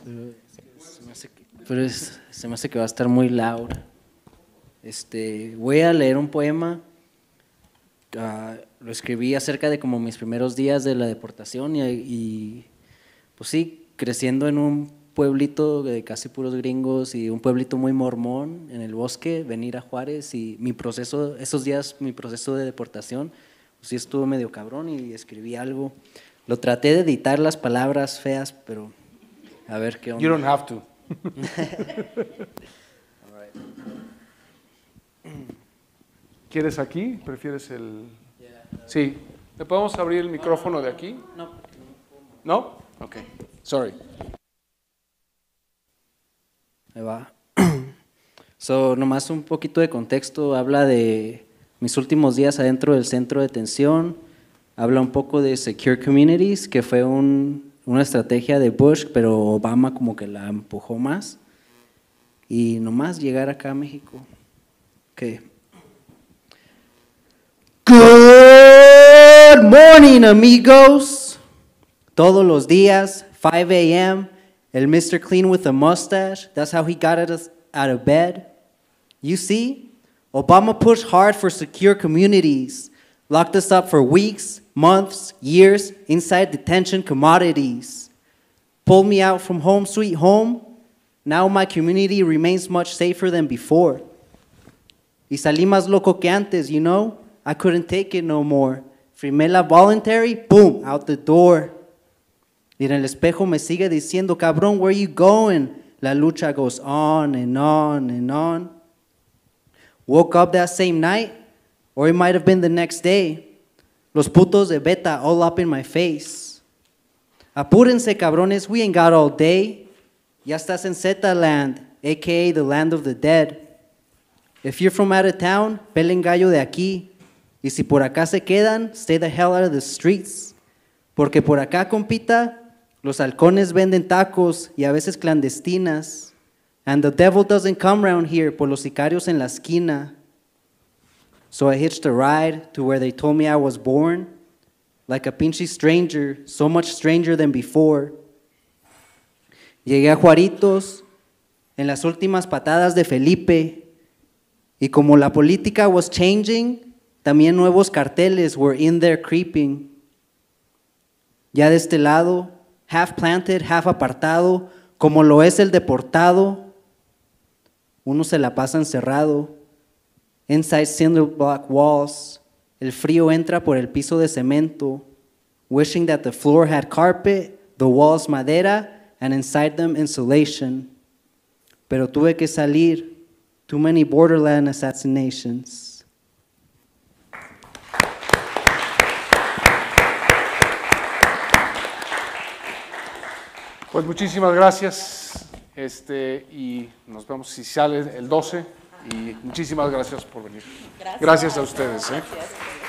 Eh, pero se me hace que va a estar muy Laura. Este, voy a leer un poema. Ah, lo escribí acerca de como mis primeros días de la deportación y, pues sí, creciendo en un pueblito de casi puros gringos y un pueblito muy mormón en el bosque, venir a Juárez y mi proceso, esos días mi proceso de deportación, pues sí estuvo medio cabrón y escribí algo. Lo traté de editar las palabras feas, pero a ver qué onda. have to. ¿Quieres aquí? ¿Prefieres el...? Sí. ¿Le podemos abrir el micrófono de aquí? No. ¿No? Ok. Sorry. Ahí va. So, nomás un poquito de contexto. Habla de mis últimos días adentro del centro de detención. Habla un poco de Secure Communities, que fue un una estrategia de Bush, pero Obama como que la empujó más. Y nomás llegar acá a México. que Good morning, amigos. Todos los días, 5 a.m., el Mr. Clean with a mustache. That's how he got us out of bed. You see, Obama pushed hard for secure communities, locked us up for weeks, months, years inside detention commodities. Pulled me out from home, sweet home. Now my community remains much safer than before. Y salí más loco que antes, you know? I couldn't take it no more. Frimela voluntary, boom, out the door. Y en el espejo me sigue diciendo, cabrón, where you going? La lucha goes on and on and on. Woke up that same night, or it might have been the next day. Los putos de beta all up in my face. Apúrense, cabrones, we ain't got all day. Ya estás en Zeta Land, aka the land of the dead. If you're from out of town, pelen gallo de aquí. Y si por acá se quedan, stay the hell out of the streets. Porque por acá, compita, los halcones venden tacos y a veces clandestinas. And the devil doesn't come round here por los sicarios en la esquina. So I hitched a ride to where they told me I was born, like a pinchy stranger, so much stranger than before. Llegué a Juaritos en las últimas patadas de Felipe, y como la política was changing, también nuevos carteles were in there creeping. Ya de este lado, half planted, half apartado, como lo es el deportado, uno se la pasa encerrado Inside cinder block walls, el frío entra por el piso de cemento, wishing that the floor had carpet, the walls madera, and inside them insulation. Pero tuve que salir. Too many borderland assassinations. Pues muchísimas gracias. Este, y nos vemos si sale el 12. Y muchísimas gracias por venir. Gracias, a ustedes. ¿eh?